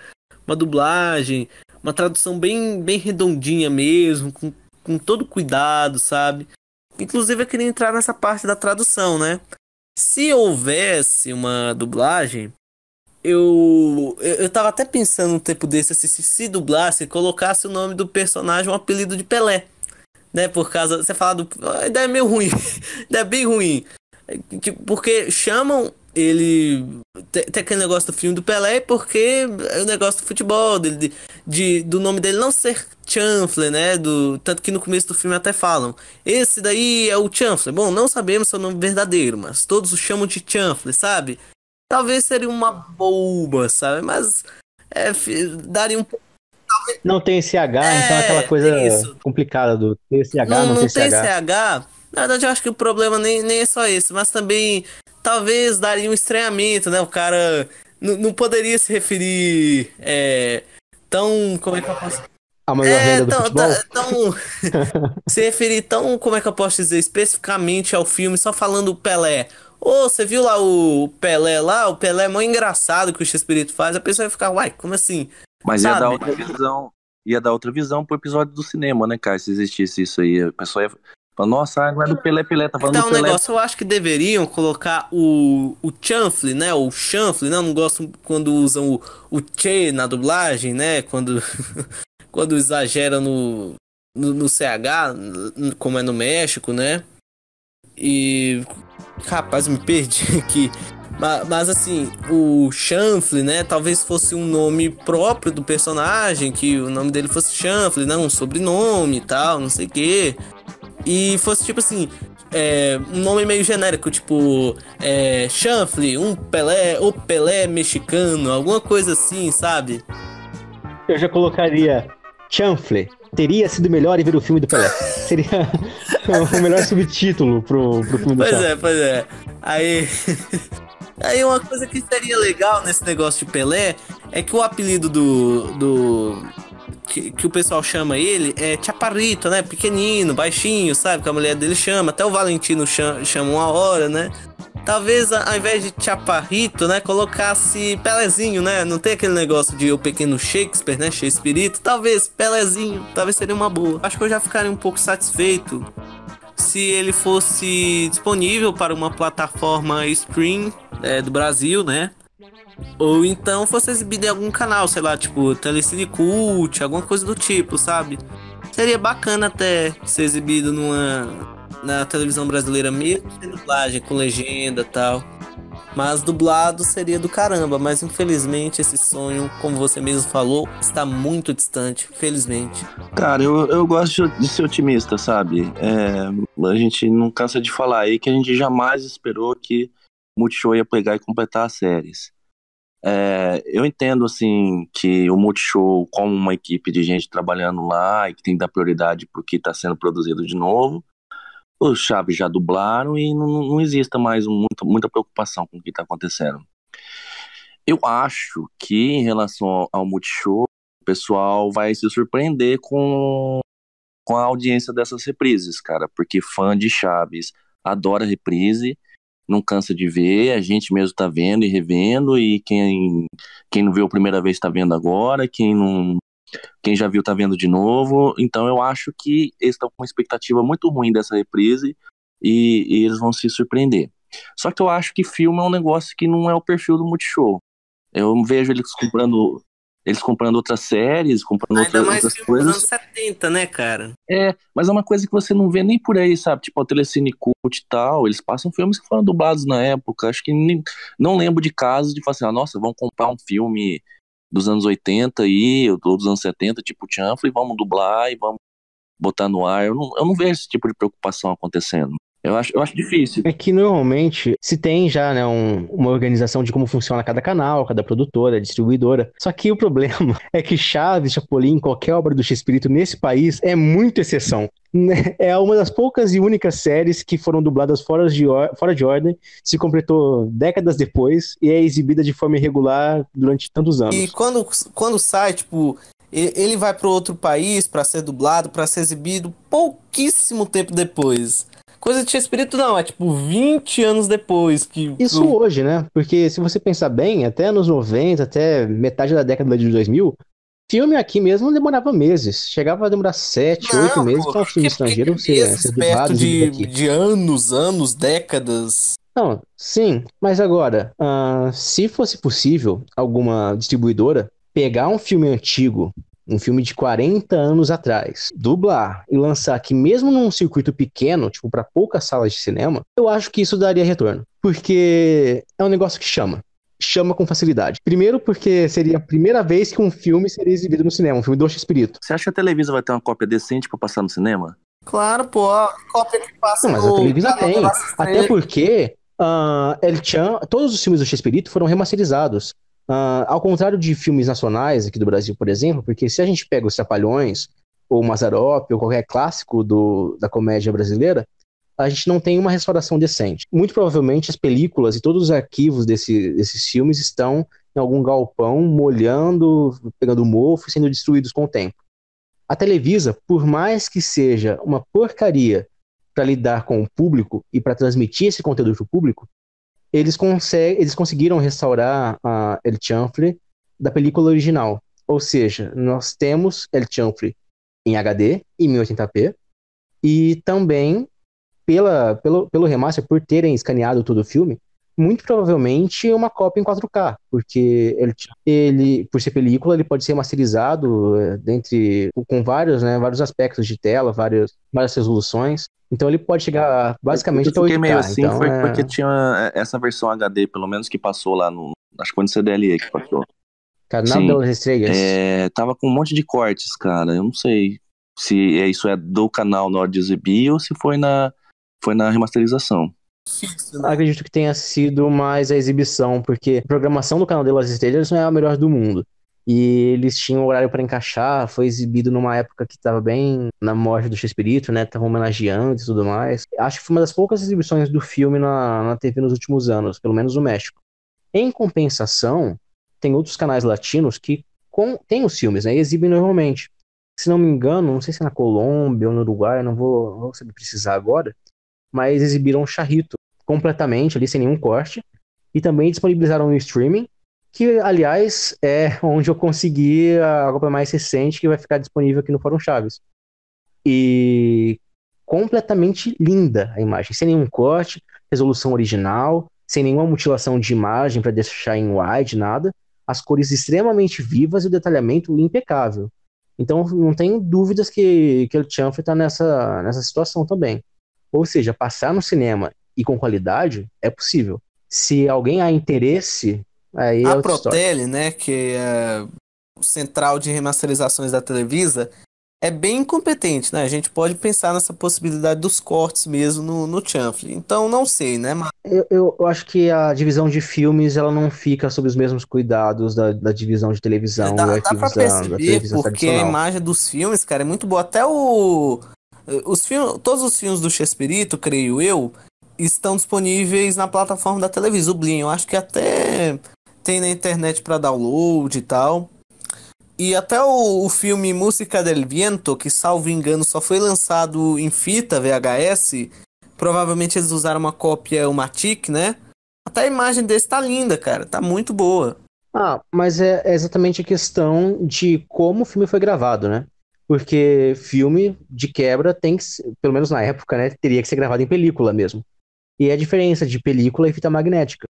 Uma dublagem, uma tradução bem, bem redondinha mesmo, com, com todo cuidado, sabe? Inclusive eu queria entrar nessa parte da tradução, né? Se houvesse uma dublagem, eu, eu, eu tava até pensando um tempo desse, assim, se, se dublasse, colocasse o nome do personagem, um apelido de Pelé. Né, por causa. Você fala do. Ah, a ideia é meio ruim. <laughs> a ideia é bem ruim. Tipo, porque chamam ele tem, tem, aquele negócio do filme do Pelé porque é o um negócio do futebol dele de, de, do nome dele não ser Chanfler, né do tanto que no começo do filme até falam esse daí é o Chanfler. bom não sabemos seu é nome verdadeiro mas todos o chamam de Chanfler, sabe talvez seria uma boba sabe mas é, daria um talvez... não tem CH, H é, então é aquela é, coisa complicada do tem H não, não, não tem, tem CH. CH na verdade, eu acho que o problema nem, nem é só esse, mas também talvez daria um estranhamento, né? O cara não poderia se referir é, tão. Como é que eu posso. A maior é, renda do tão, futebol? Tão, <laughs> se referir tão, como é que eu posso dizer, especificamente ao filme, só falando Pelé. Ô, oh, você viu lá o Pelé lá? O Pelé é mó engraçado que o X-Espírito faz. A pessoa vai ficar, uai, como assim? Mas Sabe? ia dar outra visão. Ia dar outra visão pro episódio do cinema, né, cara? Se existisse isso aí. A pessoa ia, nossa, a água é do Pelé Pelé, tá falando tá um Pelé. negócio, eu acho que deveriam colocar o, o chanfle, né? O chanfle, né? Eu não gosto quando usam o, o che na dublagem, né? Quando, <laughs> quando exagera no, no, no, CH, como é no México, né? E. Rapaz, me perdi <laughs> aqui. Mas, mas assim, o chanfle, né? Talvez fosse um nome próprio do personagem, que o nome dele fosse chanfle, né? Um sobrenome e tal, não sei o quê e fosse tipo assim, é, um nome meio genérico, tipo é, Chanfle, um Pelé, o Pelé mexicano, alguma coisa assim, sabe? Eu já colocaria Chanfle. Teria sido melhor em ver o filme do Pelé. <laughs> Seria o melhor subtítulo pro, pro filme do Pelé. Pois é, pois é. Aí. <laughs> Aí uma coisa que seria legal nesse negócio de Pelé é que o apelido do, do que, que o pessoal chama ele é Chaparrito, né? Pequenino, baixinho, sabe? Que a mulher dele chama. Até o Valentino chama, chama uma hora, né? Talvez ao invés de Chaparrito, né, colocasse Pelezinho, né? Não tem aquele negócio de o pequeno Shakespeare, né? Shakespeare, talvez Pelezinho, talvez seria uma boa. Acho que eu já ficaria um pouco satisfeito se ele fosse disponível para uma plataforma stream é, do Brasil, né? Ou então fosse exibido em algum canal, sei lá, tipo Telecine Cult, alguma coisa do tipo, sabe? Seria bacana até ser exibido numa na televisão brasileira mesmo sem dublagem, com legenda tal. Mas dublado seria do caramba, mas infelizmente esse sonho, como você mesmo falou, está muito distante, felizmente. Cara, eu, eu gosto de ser otimista, sabe? É, a gente não cansa de falar aí que a gente jamais esperou que Multishow ia pegar e completar as séries. É, eu entendo, assim, que o Multishow, como uma equipe de gente trabalhando lá e que tem que dar prioridade para o que está sendo produzido de novo, os Chaves já dublaram e não, não exista mais muita, muita preocupação com o que está acontecendo. Eu acho que, em relação ao Multishow, o pessoal vai se surpreender com, com a audiência dessas reprises, cara, porque fã de Chaves adora reprise não cansa de ver, a gente mesmo está vendo e revendo, e quem, quem não viu a primeira vez está vendo agora, quem não. Quem já viu está vendo de novo. Então eu acho que eles estão com uma expectativa muito ruim dessa reprise e, e, eles vão se surpreender. Só que eu acho que filme é um negócio que não é o perfil do Multishow. Eu vejo eles comprando eles comprando outras séries, comprando Ainda mais outras que coisas. Anos 70, né, cara? É, mas é uma coisa que você não vê nem por aí, sabe? Tipo, o Telecine Cult e tal, eles passam filmes que foram dublados na época. Acho que nem, não lembro de casos de falar assim, ah, nossa, vamos comprar um filme dos anos 80 aí ou dos anos 70, tipo e vamos dublar e vamos botar no ar. Eu não, eu não vejo esse tipo de preocupação acontecendo. Eu acho, eu acho difícil. É que normalmente se tem já né, um, uma organização de como funciona cada canal, cada produtora, distribuidora. Só que o problema <laughs> é que Chaves, Chapolin, qualquer obra do X-Espírito nesse país é muito exceção. Né? É uma das poucas e únicas séries que foram dubladas fora de, fora de ordem, se completou décadas depois e é exibida de forma irregular durante tantos anos. E quando, quando sai, tipo, ele vai para outro país para ser dublado, para ser exibido pouquíssimo tempo depois. Coisa de espírito não, é tipo 20 anos depois que... Isso hoje, né? Porque se você pensar bem, até nos 90, até metade da década de 2000, filme aqui mesmo demorava meses. Chegava a demorar 7, 8 meses para um filme estrangeiro ser, ser De, de anos, anos, décadas... Não, sim, mas agora, uh, se fosse possível alguma distribuidora pegar um filme antigo um filme de 40 anos atrás, dublar e lançar aqui mesmo num circuito pequeno, tipo para poucas salas de cinema, eu acho que isso daria retorno, porque é um negócio que chama. Chama com facilidade. Primeiro, porque seria a primeira vez que um filme seria exibido no cinema, um filme do Espírito. Você acha que a Televisa vai ter uma cópia decente para passar no cinema? Claro, pô, a cópia que passa. Não, mas a Televisa tem. Até porque uh, El Chan, todos os filmes do Espírito foram remasterizados. Uh, ao contrário de filmes nacionais aqui do Brasil, por exemplo, porque se a gente pega os Trapalhões, ou Mazarope, ou qualquer clássico do, da comédia brasileira, a gente não tem uma restauração decente. Muito provavelmente as películas e todos os arquivos desse, desses filmes estão em algum galpão, molhando, pegando mofo e sendo destruídos com o tempo. A Televisa, por mais que seja uma porcaria para lidar com o público e para transmitir esse conteúdo para o público, eles, conseguem, eles conseguiram restaurar a El Chanfle da película original. Ou seja, nós temos El Chanfle em HD, em 1080p, e também, pela, pelo, pelo remaster, por terem escaneado todo o filme, muito provavelmente uma cópia em 4K, porque ele, ele por ser película, ele pode ser masterizado eh, dentre com vários, né, vários aspectos de tela, vários, várias resoluções. Então ele pode chegar basicamente até 8 Fiquei meio assim então, foi é... porque tinha eh, essa versão HD, pelo menos que passou lá no, acho que foi no CDLE que passou. Canal Sim, das Estrelas. É, tava com um monte de cortes, cara. Eu não sei se é isso é do canal na exibir ou se foi na foi na remasterização. Difícil, né? Acredito que tenha sido mais a exibição, porque a programação do canal de Las Estrelas não é a melhor do mundo. E eles tinham horário para encaixar, foi exibido numa época que estava bem na morte do Chespirito, né? Tava homenageando e tudo mais. Acho que foi uma das poucas exibições do filme na, na TV nos últimos anos, pelo menos no México. Em compensação, tem outros canais latinos que com, os filmes, né? E exibem normalmente. Se não me engano, não sei se é na Colômbia ou no Uruguai, não vou, não vou saber precisar agora mas exibiram um charrito completamente ali, sem nenhum corte. E também disponibilizaram o streaming, que, aliás, é <laughs> onde eu consegui a roupa mais recente, que vai ficar disponível aqui no Fórum Chaves. E completamente linda a imagem, sem nenhum corte, resolução original, sem nenhuma mutilação de imagem para deixar em wide, nada. As cores extremamente vivas e o detalhamento impecável. Então, não tenho dúvidas que, que o Chanfrey está nessa, nessa situação também. Ou seja, passar no cinema e com qualidade é possível. Se alguém há interesse, aí é a é Protele, né, que é o central de remasterizações da Televisa, é bem incompetente, né? A gente pode pensar nessa possibilidade dos cortes mesmo no, no Chanfle. Então, não sei, né? Mas... Eu, eu, eu, acho que a divisão de filmes, ela não fica sob os mesmos cuidados da, da divisão de televisão. É, dá, né, dá pra perceber, porque a imagem dos filmes, cara, é muito boa. Até o eh, os filmes, todos os filmes do Chespirito, creio eu, estão disponíveis na plataforma da televisão, Blim. Eu acho que até tem na internet para download e tal. E até o, o, filme Música del Viento, que salvo engano só foi lançado em fita VHS, provavelmente eles usaram uma cópia Matic, né? Até a imagem desse tá linda, cara, tá muito boa. Ah, mas é exatamente a questão de como o filme foi gravado, né? porque filme de quebra tem que, pelo menos na época, né, teria que ser gravado em película mesmo. E é a diferença de película e fita magnética.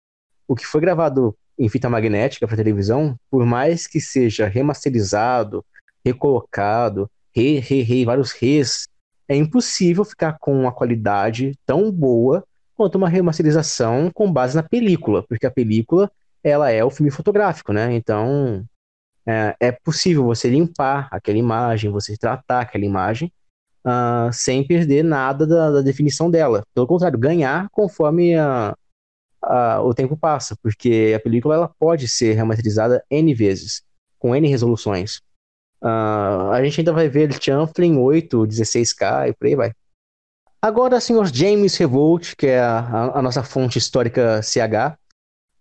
O que foi gravado em fita magnética para televisão, por mais que seja remasterizado, recolocado, re, re, re, vários res, é impossível ficar com uma qualidade tão boa quanto uma remasterização com base na película, porque a película ela é o filme fotográfico, né? Então é, é, possível você limpar aquela imagem, você tratar aquela imagem uh, sem perder nada da, da, definição dela. Pelo contrário, ganhar conforme a, a, o tempo passa, porque a película ela pode ser remasterizada N vezes, com N resoluções. Uh, a gente ainda vai ver Chanflin 8, 16K e por aí vai. Agora, senhor James Revolt, que é a, a nossa fonte histórica CH, uh,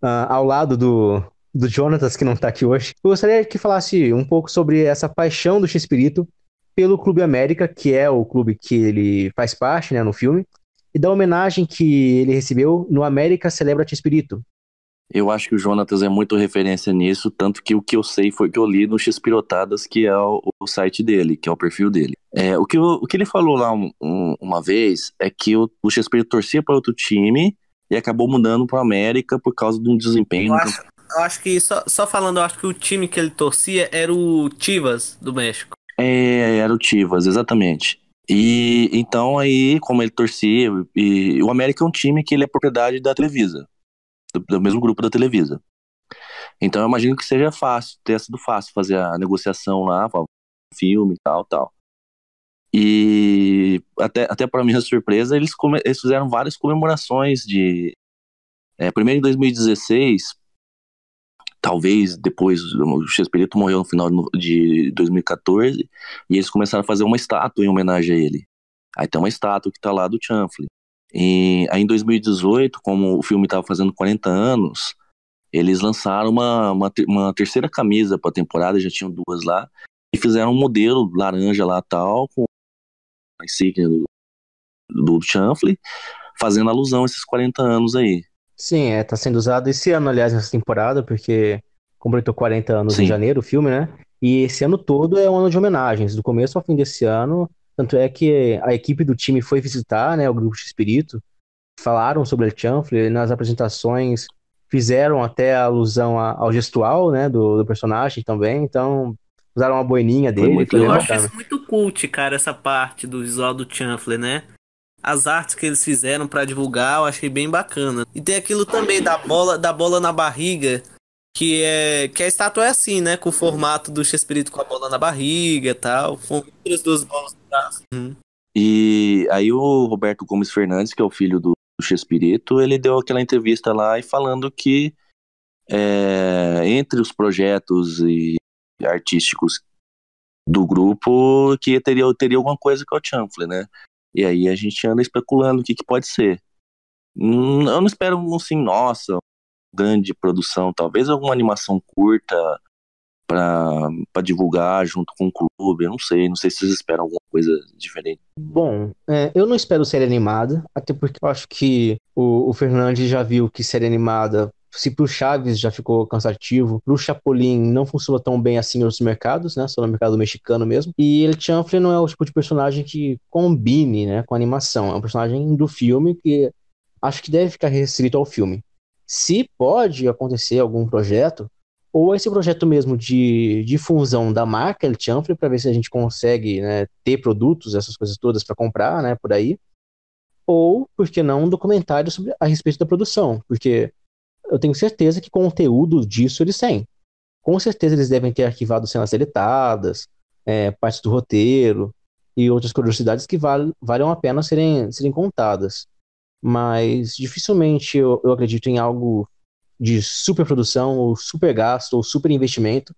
ah, ao lado do, do Jonatas, que não está aqui hoje. Eu gostaria que falasse um pouco sobre essa paixão do x pelo Clube América, que é o clube que ele faz parte né, no filme, e da homenagem que ele recebeu no América Celebra x Eu acho que o Jonatas é muito referência nisso, tanto que o que eu sei foi que eu li no x que é o, o, site dele, que é o perfil dele. É, o, que eu, o que ele falou lá um, um, uma vez é que o, o x torcia para outro time, e acabou mudando para América por causa de um desempenho Nossa acho que só, só falando, acho que o time que ele torcia era o Tivas do México. É, era o Tivas, exatamente. E então aí, como ele torcia, e, o América é um time que ele é propriedade da Televisa, do, do mesmo grupo da Televisa. Então eu imagino que seja fácil, ter sido fácil fazer a negociação lá, filme e tal, tal. E até, até para minha <laughs> surpresa, eles, come, eles fizeram várias comemorações de. É, primeiro em 2016, Talvez depois, o Chespirito morreu no final de 2014 e eles começaram a fazer uma estátua em homenagem a ele. Aí tem uma estátua que tá lá do Chanfle. E aí em 2018, como o filme estava fazendo 40 anos, eles lançaram uma, uma, uma terceira camisa para a temporada, já tinham duas lá, e fizeram um modelo laranja lá tal, com a insígnia do, do Chanfle, fazendo alusão a esses 40 anos aí. Sim, é, tá sendo usado esse ano, aliás, nessa temporada, porque completou 40 anos Sim. em janeiro o filme, né? E esse ano todo é um ano de homenagens, do começo ao fim desse ano. Tanto é que a equipe do time foi visitar, né, o grupo de espírito, falaram sobre o Chanfle nas apresentações, fizeram até alusão ao gestual, né, do, do personagem também, então usaram uma boininha dele. Muito, eu acho isso muito cult, cara, essa parte do visual do Chanfle, né? as artes que eles fizeram para divulgar, eu achei bem bacana. E tem aquilo também da bola, da bola na barriga, que é que a estátua é assim, né, com o formato do Chespirito com a bola na barriga, tal, com as duas bolas no braço. Uhum. E aí o Roberto Gomes Fernandes, que é o filho do Chespirito, ele deu aquela entrevista lá e falando que é, entre os projetos e artísticos do grupo que teria, teria alguma coisa com o Chanfle, né? E aí a gente anda especulando o que, que pode ser. Hum, eu não espero um assim, nossa, grande produção, talvez alguma animação curta para divulgar junto com o clube, eu não sei, não sei se vocês esperam alguma coisa diferente. Bom, é, eu não espero série animada, até porque eu acho que o, o Fernandes já viu que série animada se pro Chaves já ficou cansativo, pro Chapolin não funciona tão bem assim nos mercados, né? Só no mercado mexicano mesmo. E ele Chanfle não é o tipo de personagem que combine, né, com a animação. É um personagem do filme que acho que deve ficar restrito ao filme. Se pode acontecer algum projeto, ou esse projeto mesmo de difusão da marca El Chanfle para ver se a gente consegue, né, ter produtos, essas coisas todas para comprar, né, por aí. Ou, por que não, um documentário sobre, a respeito da produção, porque eu tenho certeza que conteúdo disso eles têm. Com certeza eles devem ter arquivado cenas deletadas, é, partes do roteiro e outras curiosidades que val, valham a pena serem, serem contadas. Mas dificilmente eu, eu acredito em algo de superprodução, ou super gasto, ou super investimento,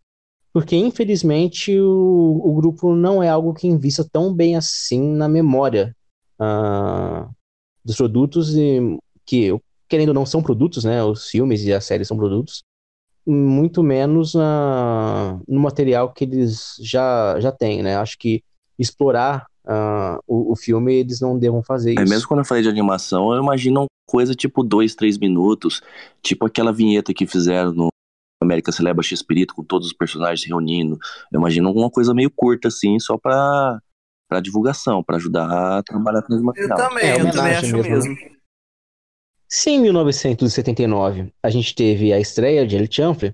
porque infelizmente o, o grupo não é algo que invista tão bem assim na memória uh, dos produtos e que eu querendo ou não, são produtos, né? Os filmes e as séries são produtos. Muito menos uh, no material que eles já, já têm, né? Acho que explorar uh, o, o, filme eles não devam fazer é, isso. É, mesmo quando eu falei de animação, eu imagino coisa tipo dois, três minutos, tipo aquela vinheta que fizeram no América Celebra X-Espírito com todos os personagens se reunindo. Eu imagino alguma coisa meio curta, assim, só pra, pra divulgação, para ajudar a trabalhar com esse material. Eu também, é, eu também acho mesmo. Né? mesmo. Se em 1979 a gente teve a estreia de El Chanfle,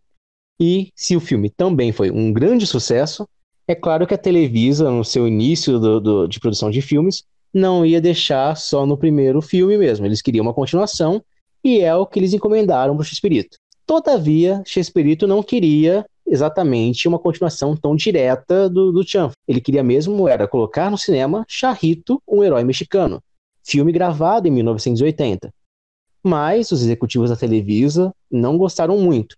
e se o filme também foi um grande sucesso, é claro que a Televisa, no seu início do, do, de produção de filmes, não ia deixar só no primeiro filme mesmo. Eles queriam uma continuação e é o que eles encomendaram para o Chespirito. Todavia, Chespirito não queria exatamente uma continuação tão direta do, do Ele queria mesmo era colocar no cinema Charrito, um herói mexicano, filme gravado em 1980 mas os executivos da Televisa não gostaram muito.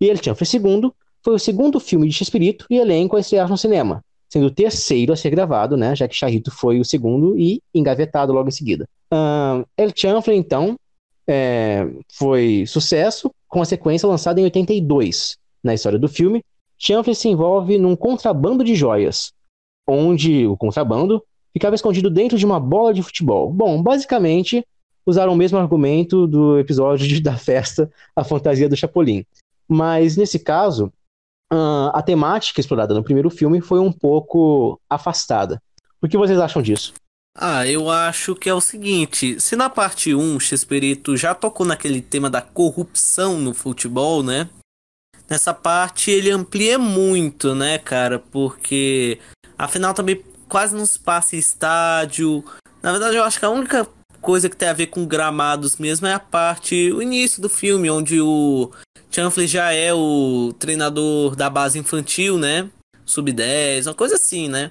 E El Chanfle II foi o segundo filme de Chespirito e elenco a estrear no cinema, sendo o terceiro a ser gravado, né, já que Charrito foi o segundo e engavetado logo em seguida. El Chanfrey, então, é, foi sucesso, com a sequência lançada em 82. Na história do filme, Chanfrey se envolve num contrabando de joias, onde o contrabando ficava escondido dentro de uma bola de futebol. Bom, basicamente, usaram o mesmo argumento do episódio de, <laughs> da festa, a fantasia do Chapolin. Mas nesse caso, ah, a temática explorada no primeiro filme foi um pouco afastada. O que vocês acham disso? Ah, eu acho que é o seguinte: se na parte 1 o Chespirito já tocou naquele tema da corrupção no futebol, né? Nessa parte ele amplia muito, né, cara? Porque afinal também quase não se passa em estádio. Na verdade, eu acho que a única coisa que tem a ver com gramados mesmo é a parte, o início do filme, onde o Chanfley já é o treinador da base infantil, né? Sub-10, uma coisa assim, né?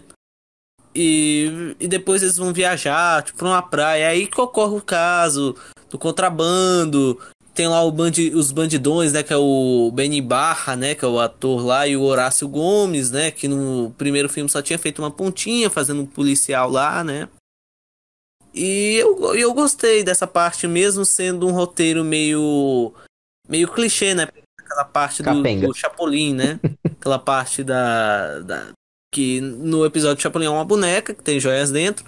E, e depois eles vão viajar, tipo, pra uma praia. Aí que ocorre o caso do contrabando. Tem lá bandi, os bandidões, né? Que é o Benny Barra, né? Que é o ator lá. E o Horácio Gomes, né? Que no primeiro filme só tinha feito uma pontinha fazendo um policial lá, né? E eu, eu gostei dessa parte, mesmo sendo um roteiro meio. meio clichê, né? Aquela parte do, do, Chapolin, né? <laughs> Aquela parte da, da. Que no episódio do Chapolin é uma boneca que tem joias dentro.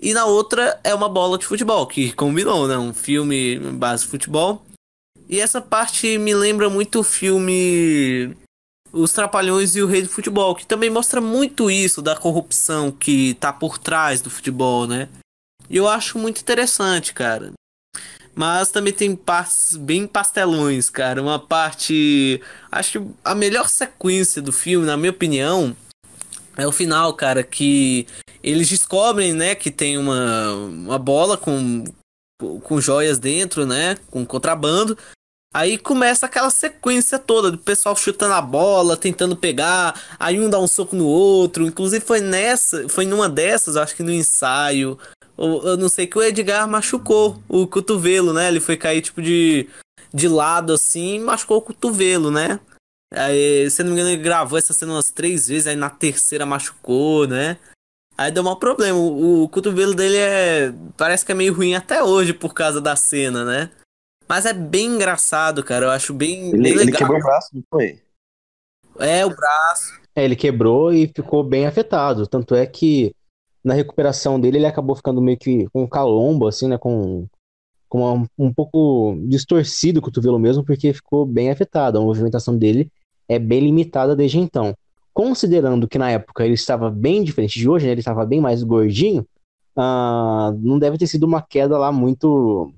E na outra é uma bola de futebol, que combinou, né? Um filme base futebol. E essa parte me lembra muito o filme Os Trapalhões e o Rei do Futebol, que também mostra muito isso da corrupção que tá por trás do futebol, né? E eu acho muito interessante, cara. Mas também tem partes bem pastelões, cara. Uma parte. Acho que a melhor sequência do filme, na minha opinião, é o final, cara. Que eles descobrem, né, que tem uma, uma bola com, com joias dentro, né? Com contrabando. Aí começa aquela sequência toda do pessoal chutando a bola, tentando pegar, aí um dá um soco no outro. Inclusive foi nessa, foi numa dessas, acho que no ensaio, eu não sei que o Edgar machucou o cotovelo, né? Ele foi cair tipo de, de lado assim e machucou o cotovelo, né? Aí, se não me engano, ele gravou essa cena umas três vezes, aí na terceira machucou, né? Aí deu um problema. O, o cotovelo dele é. Parece que é meio ruim até hoje por causa da cena, né? Mas é bem engraçado, cara. Eu acho bem, ele, bem legal. Ele quebrou o braço, não foi? É, o braço. É, ele quebrou e ficou bem afetado. Tanto é que na recuperação dele, ele acabou ficando meio que com calombo, assim, né? Com, com uma, um pouco distorcido o cotovelo mesmo, porque ficou bem afetado. A movimentação dele é bem limitada desde então. Considerando que na época ele estava bem diferente de hoje, né? Ele estava bem mais gordinho. Ah, não deve ter sido uma queda lá muito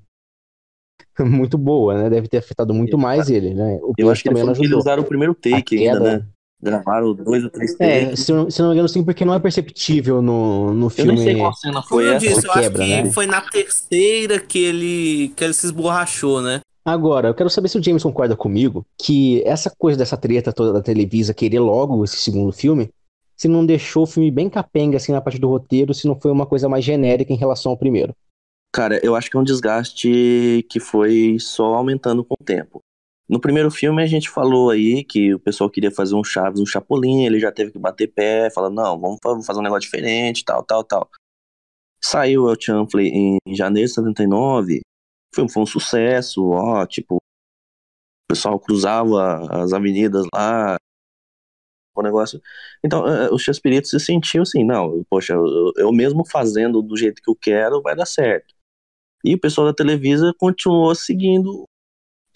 <laughs> muito boa, né? Deve ter afetado muito é, mais ele, né? O eu acho que ele foi, eles usaram o primeiro take ainda, né? Gravaram dois ou três é, se, não, se não me engano, sim, porque não é perceptível no, no filme. Eu não sei qual cena foi Como essa. Eu, disse, eu quebra, acho que né? foi na terceira que ele, que ele se esborrachou, né? Agora, eu quero saber se o James concorda comigo que essa coisa dessa treta toda da Televisa querer logo esse segundo filme, se não deixou o filme bem capenga assim na parte do roteiro, se não foi uma coisa mais genérica em relação ao primeiro. Cara, eu acho que é um desgaste que foi só aumentando com o tempo. No primeiro filme a gente falou aí que o pessoal queria fazer um Chaves, um Chapolin, ele já teve que bater pé, falando, não, vamos fazer um negócio diferente, tal, tal, tal. Saiu El Chanfley em janeiro de 79, foi, foi um sucesso, ó, tipo, o pessoal cruzava as avenidas lá, o negócio. Então, eh, eh, o Chespirito se sentiu assim, não, poxa, eu, eu mesmo fazendo do jeito que eu quero vai dar certo. E o pessoal da Televisa continuou seguindo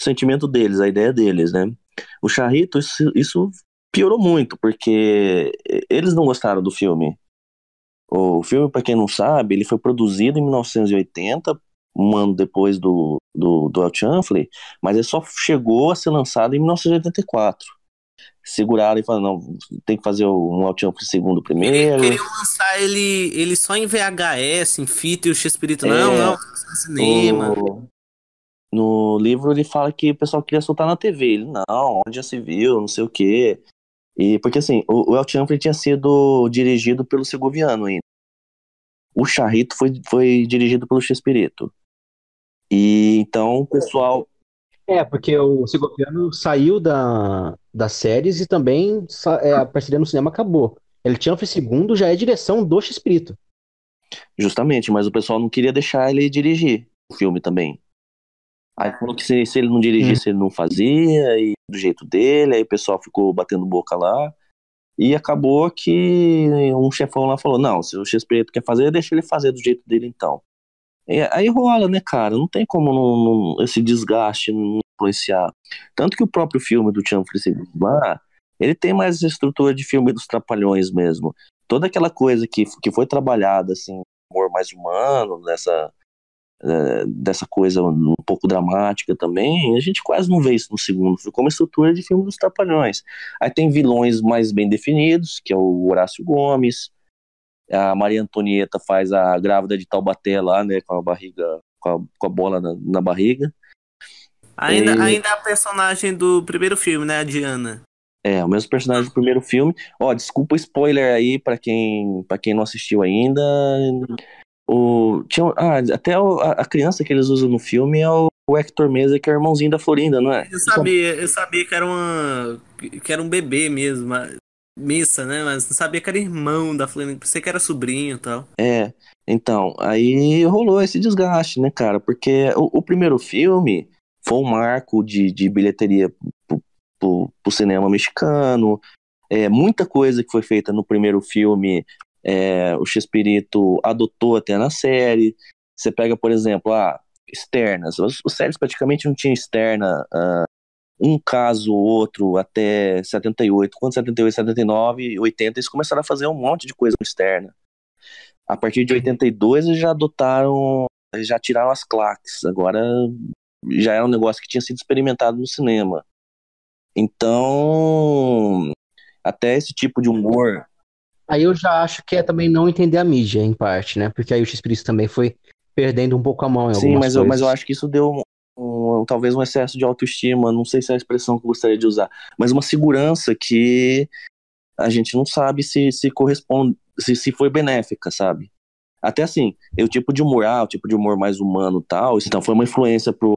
sentimento deles, a ideia deles, né? O Charrito, isso, isso piorou muito, porque eles não gostaram do filme. O filme, para quem não sabe, ele foi produzido em 1980, um ano depois do, do, do Al mas ele só chegou a ser lançado em 1984. Seguraram e falaram, não, tem que fazer um Al Chanfley segundo primeiro. Queriam lançar ele, ele só em VHS, em fita, e o X-Espírito, é, não, não, cinema. O, no livro ele fala que o pessoal queria soltar na TV. Ele, não, onde já se viu, não sei o quê. E, porque assim, o, o El Chanfrey tinha sido dirigido pelo Segoviano ainda. O Charrito foi, foi dirigido pelo Chespirito. E então o pessoal. É, porque o Segoviano saiu da, das séries e também é, a parceria no cinema acabou. El Chanfrey segundo já é direção do Chespirito. Justamente, mas o pessoal não queria deixar ele dirigir o filme também. Aí falou que se, se ele não dirigisse, hum. ele não fazia, e do jeito dele, aí o pessoal ficou batendo boca lá. E acabou que um chefão lá falou: não, se o preto quer fazer, deixa ele fazer do jeito dele então. E aí rola, né, cara? Não tem como não, não, esse desgaste não influenciar. Tanto que o próprio filme do Tião Francisco lá, ele tem mais estrutura de filme dos Trapalhões mesmo. Toda aquela coisa que, que foi trabalhada, assim, humor mais humano, nessa eh, dessa coisa um pouco dramática também, a gente quase não vê isso no segundo filme, como estrutura de filme dos Trapalhões. Aí tem vilões mais bem definidos, que é o Horácio Gomes, a Maria Antonieta faz a grávida de Taubaté lá, né, com a barriga, com a, com a bola na, na barriga. Ainda, e... ainda a personagem do primeiro filme, né, a Diana. É, o mesmo personagem do primeiro filme. Ó, desculpa o spoiler aí para quem, pra quem não assistiu ainda. O, tinha, ah, até a, a, criança que eles usam no filme é o, o Hector Mesa, que é o irmãozinho da Florinda, não é? Eu sabia, eu sabia que era, uma, que era um bebê mesmo, missa, né? Mas não sabia que era irmão da Florinda, pensei que era sobrinho e tal. É, então, aí rolou esse desgaste, né, cara? Porque o, o primeiro filme foi um marco de, de bilheteria pro, pro, pro cinema mexicano, é, muita coisa que foi feita no primeiro filme é, o X-Pirito adotou até na série. Você pega, por exemplo, ah, externas. Os, os séries praticamente não tinha externa. Ah, um caso ou outro até 78. Quando 78, 79, 80, eles começaram a fazer um monte de coisa externa. A partir de 82, eles já adotaram, já tiraram as claques. Agora já era um negócio que tinha sido experimentado no cinema. Então, até esse tipo de humor Aí eu já acho que é também não entender a mídia, em parte, né? Porque aí o X-Espírito também foi perdendo um pouco a mão em Sim, mas coisas. Sim, mas eu acho que isso deu um, um, talvez um excesso de autoestima, não sei se é a expressão que eu gostaria de usar, mas uma segurança que a gente não sabe se, se corresponde, se, se foi benéfica, sabe? Até assim, o tipo de humor, ah, o tipo de humor mais humano tal, então foi uma influência pro,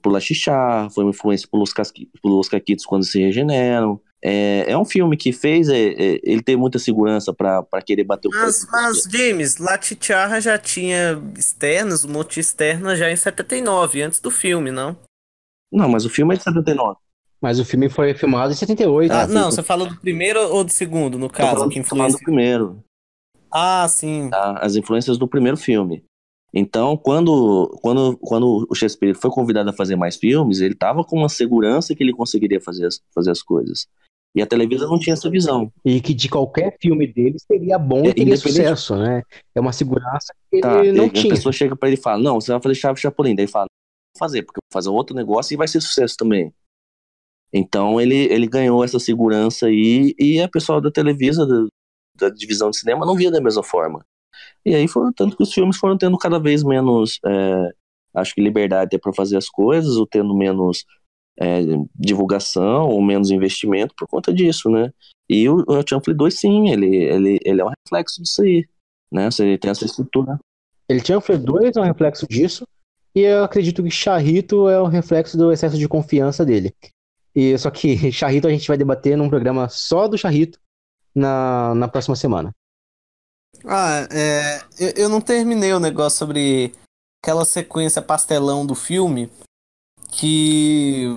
pro Lachixá, foi uma influência pelos, casqui, pelos caquitos quando se regeneram, é, é um filme que fez é, é, ele ter muita segurança para querer bater o mas, mas é. James, Latichara já tinha externas, um monte de externa já em 79, antes do filme, não? Não, mas o filme é de 79. Mas o filme foi filmado em 78. Ah, né? não, você fala do primeiro ou do segundo, no caso? que influência... do primeiro. Ah, sim. Tá? As influências do primeiro filme. Então, quando, quando, quando o Shakespeare foi convidado a fazer mais filmes, ele estava com uma segurança que ele conseguiria fazer as, fazer as coisas. E a Televisa não tinha essa visão. E que de qualquer filme dele seria bom é, e teria sucesso, né? É uma segurança que tá, ele não e, tinha. A pessoa chega para ele e fala, não, você vai fazer chave Chapolin. Daí ele fala, vou fazer, porque eu vou fazer outro negócio e vai ser sucesso também. Então ele, ele ganhou essa segurança aí e a pessoal da Televisa, da, da, divisão de cinema, não via da mesma forma. E aí foi tanto que os filmes foram tendo cada vez menos, é, acho que liberdade para fazer as coisas, ou tendo menos é, divulgação ou menos investimento por conta disso, né? E o, o Champlin 2, sim, ele, ele, ele é um reflexo disso aí, né? Se ele tem essa estrutura. Ele Champlin 2 é um reflexo disso, e eu acredito que Charrito é um reflexo do excesso de confiança dele. E só que <laughs> Charrito a gente vai debater num programa só do Charrito na, na próxima semana. Ah, é, eu, eu não terminei o negócio sobre aquela sequência pastelão do filme, que.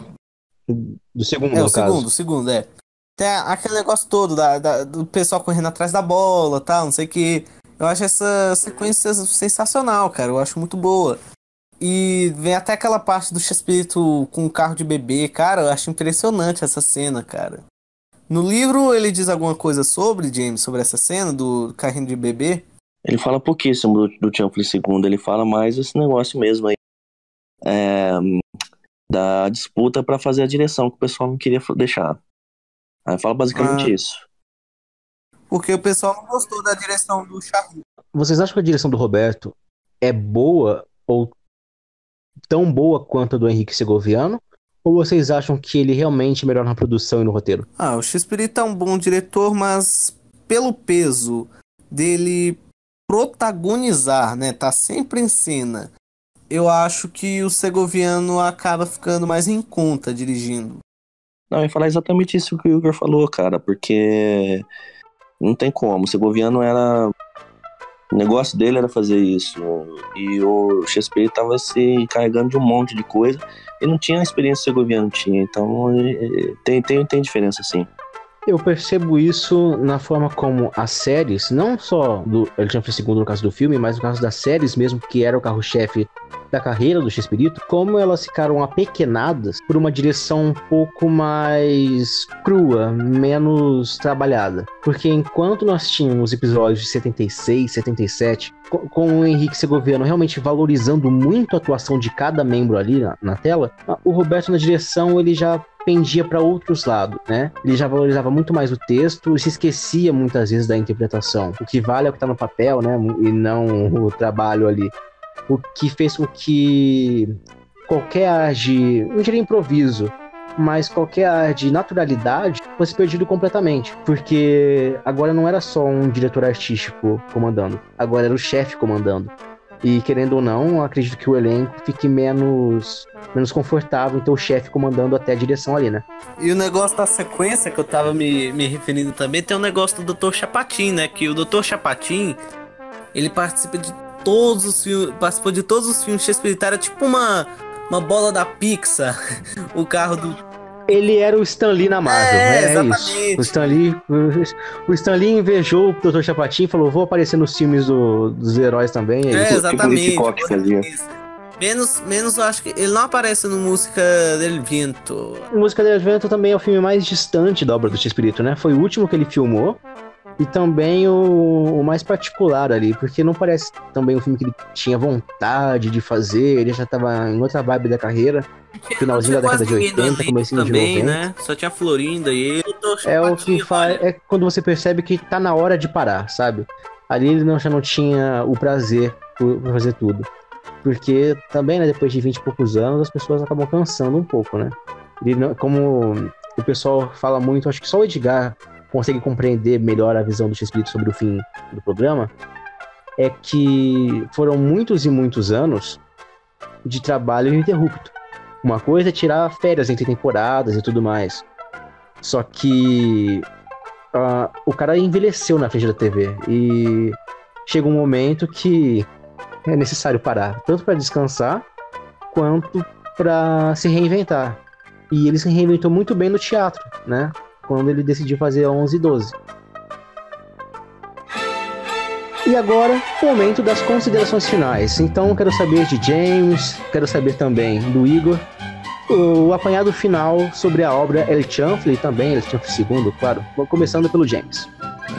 Do segundo, é, no o caso. segundo, segundo, é. Tem aquele negócio todo da, da, do pessoal correndo atrás da bola, tal, não sei o que. Eu acho essa sequência sensacional, cara. Eu acho muito boa. E vem até aquela parte do Chespirito com o carro de bebê. Cara, eu acho impressionante essa cena, cara. No livro ele diz alguma coisa sobre, James, sobre essa cena do carrinho de bebê? Ele fala pouquíssimo do, do Champlin II, ele fala mais esse negócio mesmo aí. É, da disputa para fazer a direção que o pessoal não queria deixar. Aí fala basicamente ah. isso. Porque o pessoal não gostou da direção do Charlie. Vocês acham que a direção do Roberto é boa ou tão boa quanto a do Henrique Segoviano? Ou vocês acham que ele realmente é melhora na produção e no roteiro? Ah, o x é um bom diretor, mas pelo peso dele protagonizar, né? Tá sempre em cena eu acho que o Segoviano acaba ficando mais em conta dirigindo. Não, eu ia falar exatamente isso que o Igor falou, cara, porque não tem como. O Segoviano era. O negócio dele era fazer isso. E o XP estava se encarregando de um monte de coisa e não tinha a experiência que o Segoviano tinha. Então tem, tem, tem diferença, sim. Eu percebo isso na forma como as séries, não só do Alexandre II no caso do filme, mas no caso das séries mesmo, que era o carro-chefe da carreira do Chespirito, como elas ficaram apequenadas por uma direção um pouco mais crua, menos trabalhada. Porque enquanto nós tínhamos episódios de 76, 77, com o Henrique Segoviano realmente valorizando muito a atuação de cada membro ali na, na tela, o Roberto na direção ele já pendia para outros lados, né? Ele já valorizava muito mais o texto e se esquecia muitas vezes da interpretação. O que vale é o que está no papel, né? E não o trabalho ali. O que fez com que qualquer ar de, não diria improviso, mas qualquer ar de naturalidade fosse perdido completamente. Porque agora não era só um diretor artístico comandando, agora era o chefe comandando. E querendo ou não, acredito que o elenco fique menos, menos confortável, então o chefe comandando até a direção ali, né? E o negócio da sequência que eu tava me, me referindo também tem o um negócio do Dr. Chapatin, né? Que o Dr. Chapatin ele participa de todos os filmes, participou de todos os filmes Shakespeare, era tipo uma, uma bola da pizza. <laughs> o carro do ele era o Stan Lee na Marvel. É, né? é exatamente. Isso. O Stan Lee, o Stan Lee invejou o Dr. Chapatin e falou: vou aparecer nos filmes do, dos heróis também. É, é exatamente. que tipo, fazia. Menos, menos eu acho que ele não aparece no Música del Vento. Música del Vento também é o filme mais distante da obra do T-Espírito, né? Foi o último que ele filmou e também o, o, mais particular ali, porque não parece também um filme que ele tinha vontade de fazer, ele já estava em outra vibe da carreira finalzinho da década de 80, comecinho também, de 90. Né? Só tinha Florinda e ele É o que faz, é quando você percebe que tá na hora de parar, sabe? Ali ele não, já não tinha o prazer por, por fazer tudo. Porque também, né, depois de 20 e poucos anos, as pessoas acabam cansando um pouco, né? Ele não, como o pessoal fala muito, acho que só o Edgar consegue compreender melhor a visão do x sobre o fim do programa, é que foram muitos e muitos anos de trabalho ininterrupto. Uma coisa é tirar férias entre temporadas e tudo mais. Só que uh, o cara envelheceu na frente da TV e chega um momento que é necessário parar, tanto para descansar quanto para se reinventar. E ele se reinventou muito bem no teatro, né? Quando ele decidiu fazer 11 e 12 e agora, momento das considerações finais. Então, quero saber de James, quero saber também do Igor, o apanhado final sobre a obra El Chanfle também, El Chanfle II, claro. Começando pelo James.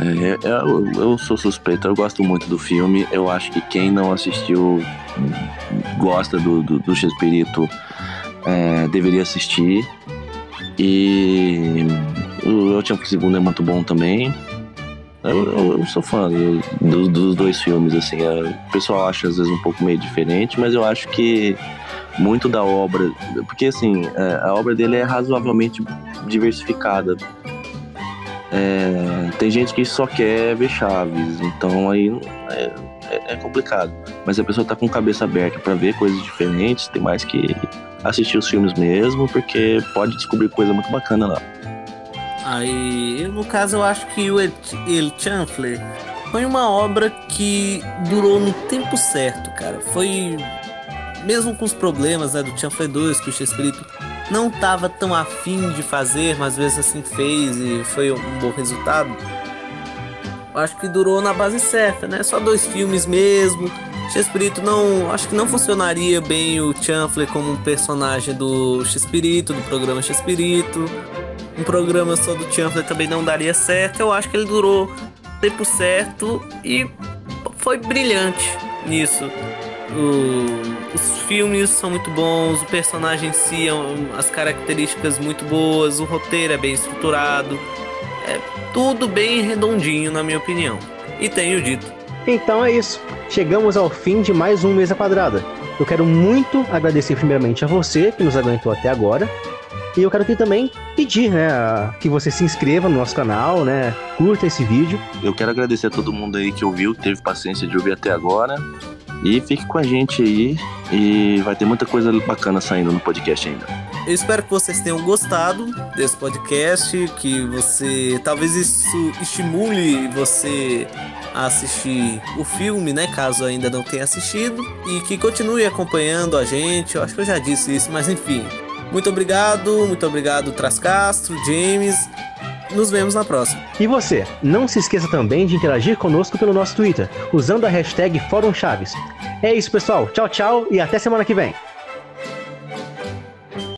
É, é, eu, eu, sou suspeito, eu gosto muito do filme. Eu acho que quem não assistiu gosta do, do, do Chespirito é, deveria assistir. E o El Chanfle II é muito bom também. Eu, eu, eu sou fã do, do, dos dois filmes, assim. É, o pessoal acha às vezes um pouco meio diferente, mas eu acho que muito da obra. Porque, assim, é, a obra dele é razoavelmente diversificada. É, tem gente que só quer ver Chaves, então aí é, é, é complicado. Mas se a pessoa tá com cabeça aberta para ver coisas diferentes, tem mais que assistir os filmes mesmo, porque pode descobrir coisa muito bacana lá. Aí, no caso, eu acho que o El, Chanfler foi uma obra que durou no tempo certo, cara. Foi. Mesmo com os problemas né, do Chanfler 2, que o Chespirito não tava tão afim de fazer, mas às vezes assim fez e foi um bom resultado. Acho que durou na base certa, né? Só dois filmes mesmo. Chespirito não. Acho que não funcionaria bem o Chanfler como um personagem do Chespirito, do programa Chespirito um programa só do Champions também não daria certo. Eu acho que ele durou tempo certo e foi brilhante nisso. O, os filmes são muito bons, o personagem em si, é as características muito boas, o roteiro é bem estruturado, é tudo bem redondinho, na minha opinião. E tenho dito. Então é isso. Chegamos ao fim de mais um Mesa Quadrada. Eu quero muito agradecer primeiramente a você que nos aguentou até agora e eu quero aqui também pedir, né, que você se inscreva no nosso canal, né, curta esse vídeo. Eu quero agradecer a todo mundo aí que ouviu, teve paciência de ouvir até agora. E fique com a gente aí e vai ter muita coisa bacana saindo no podcast ainda. Eu espero que vocês tenham gostado desse podcast, que você talvez isso estimule você a assistir o filme, né, caso ainda não tenha assistido, e que continue acompanhando a gente. Eu acho que eu já disse isso, mas enfim. Muito obrigado, muito obrigado, Tras Castro, James. Nos vemos na próxima. E você, não se esqueça também de interagir conosco pelo nosso Twitter, usando a hashtag Fórum Chaves. É isso, pessoal. Tchau, tchau e até semana que vem.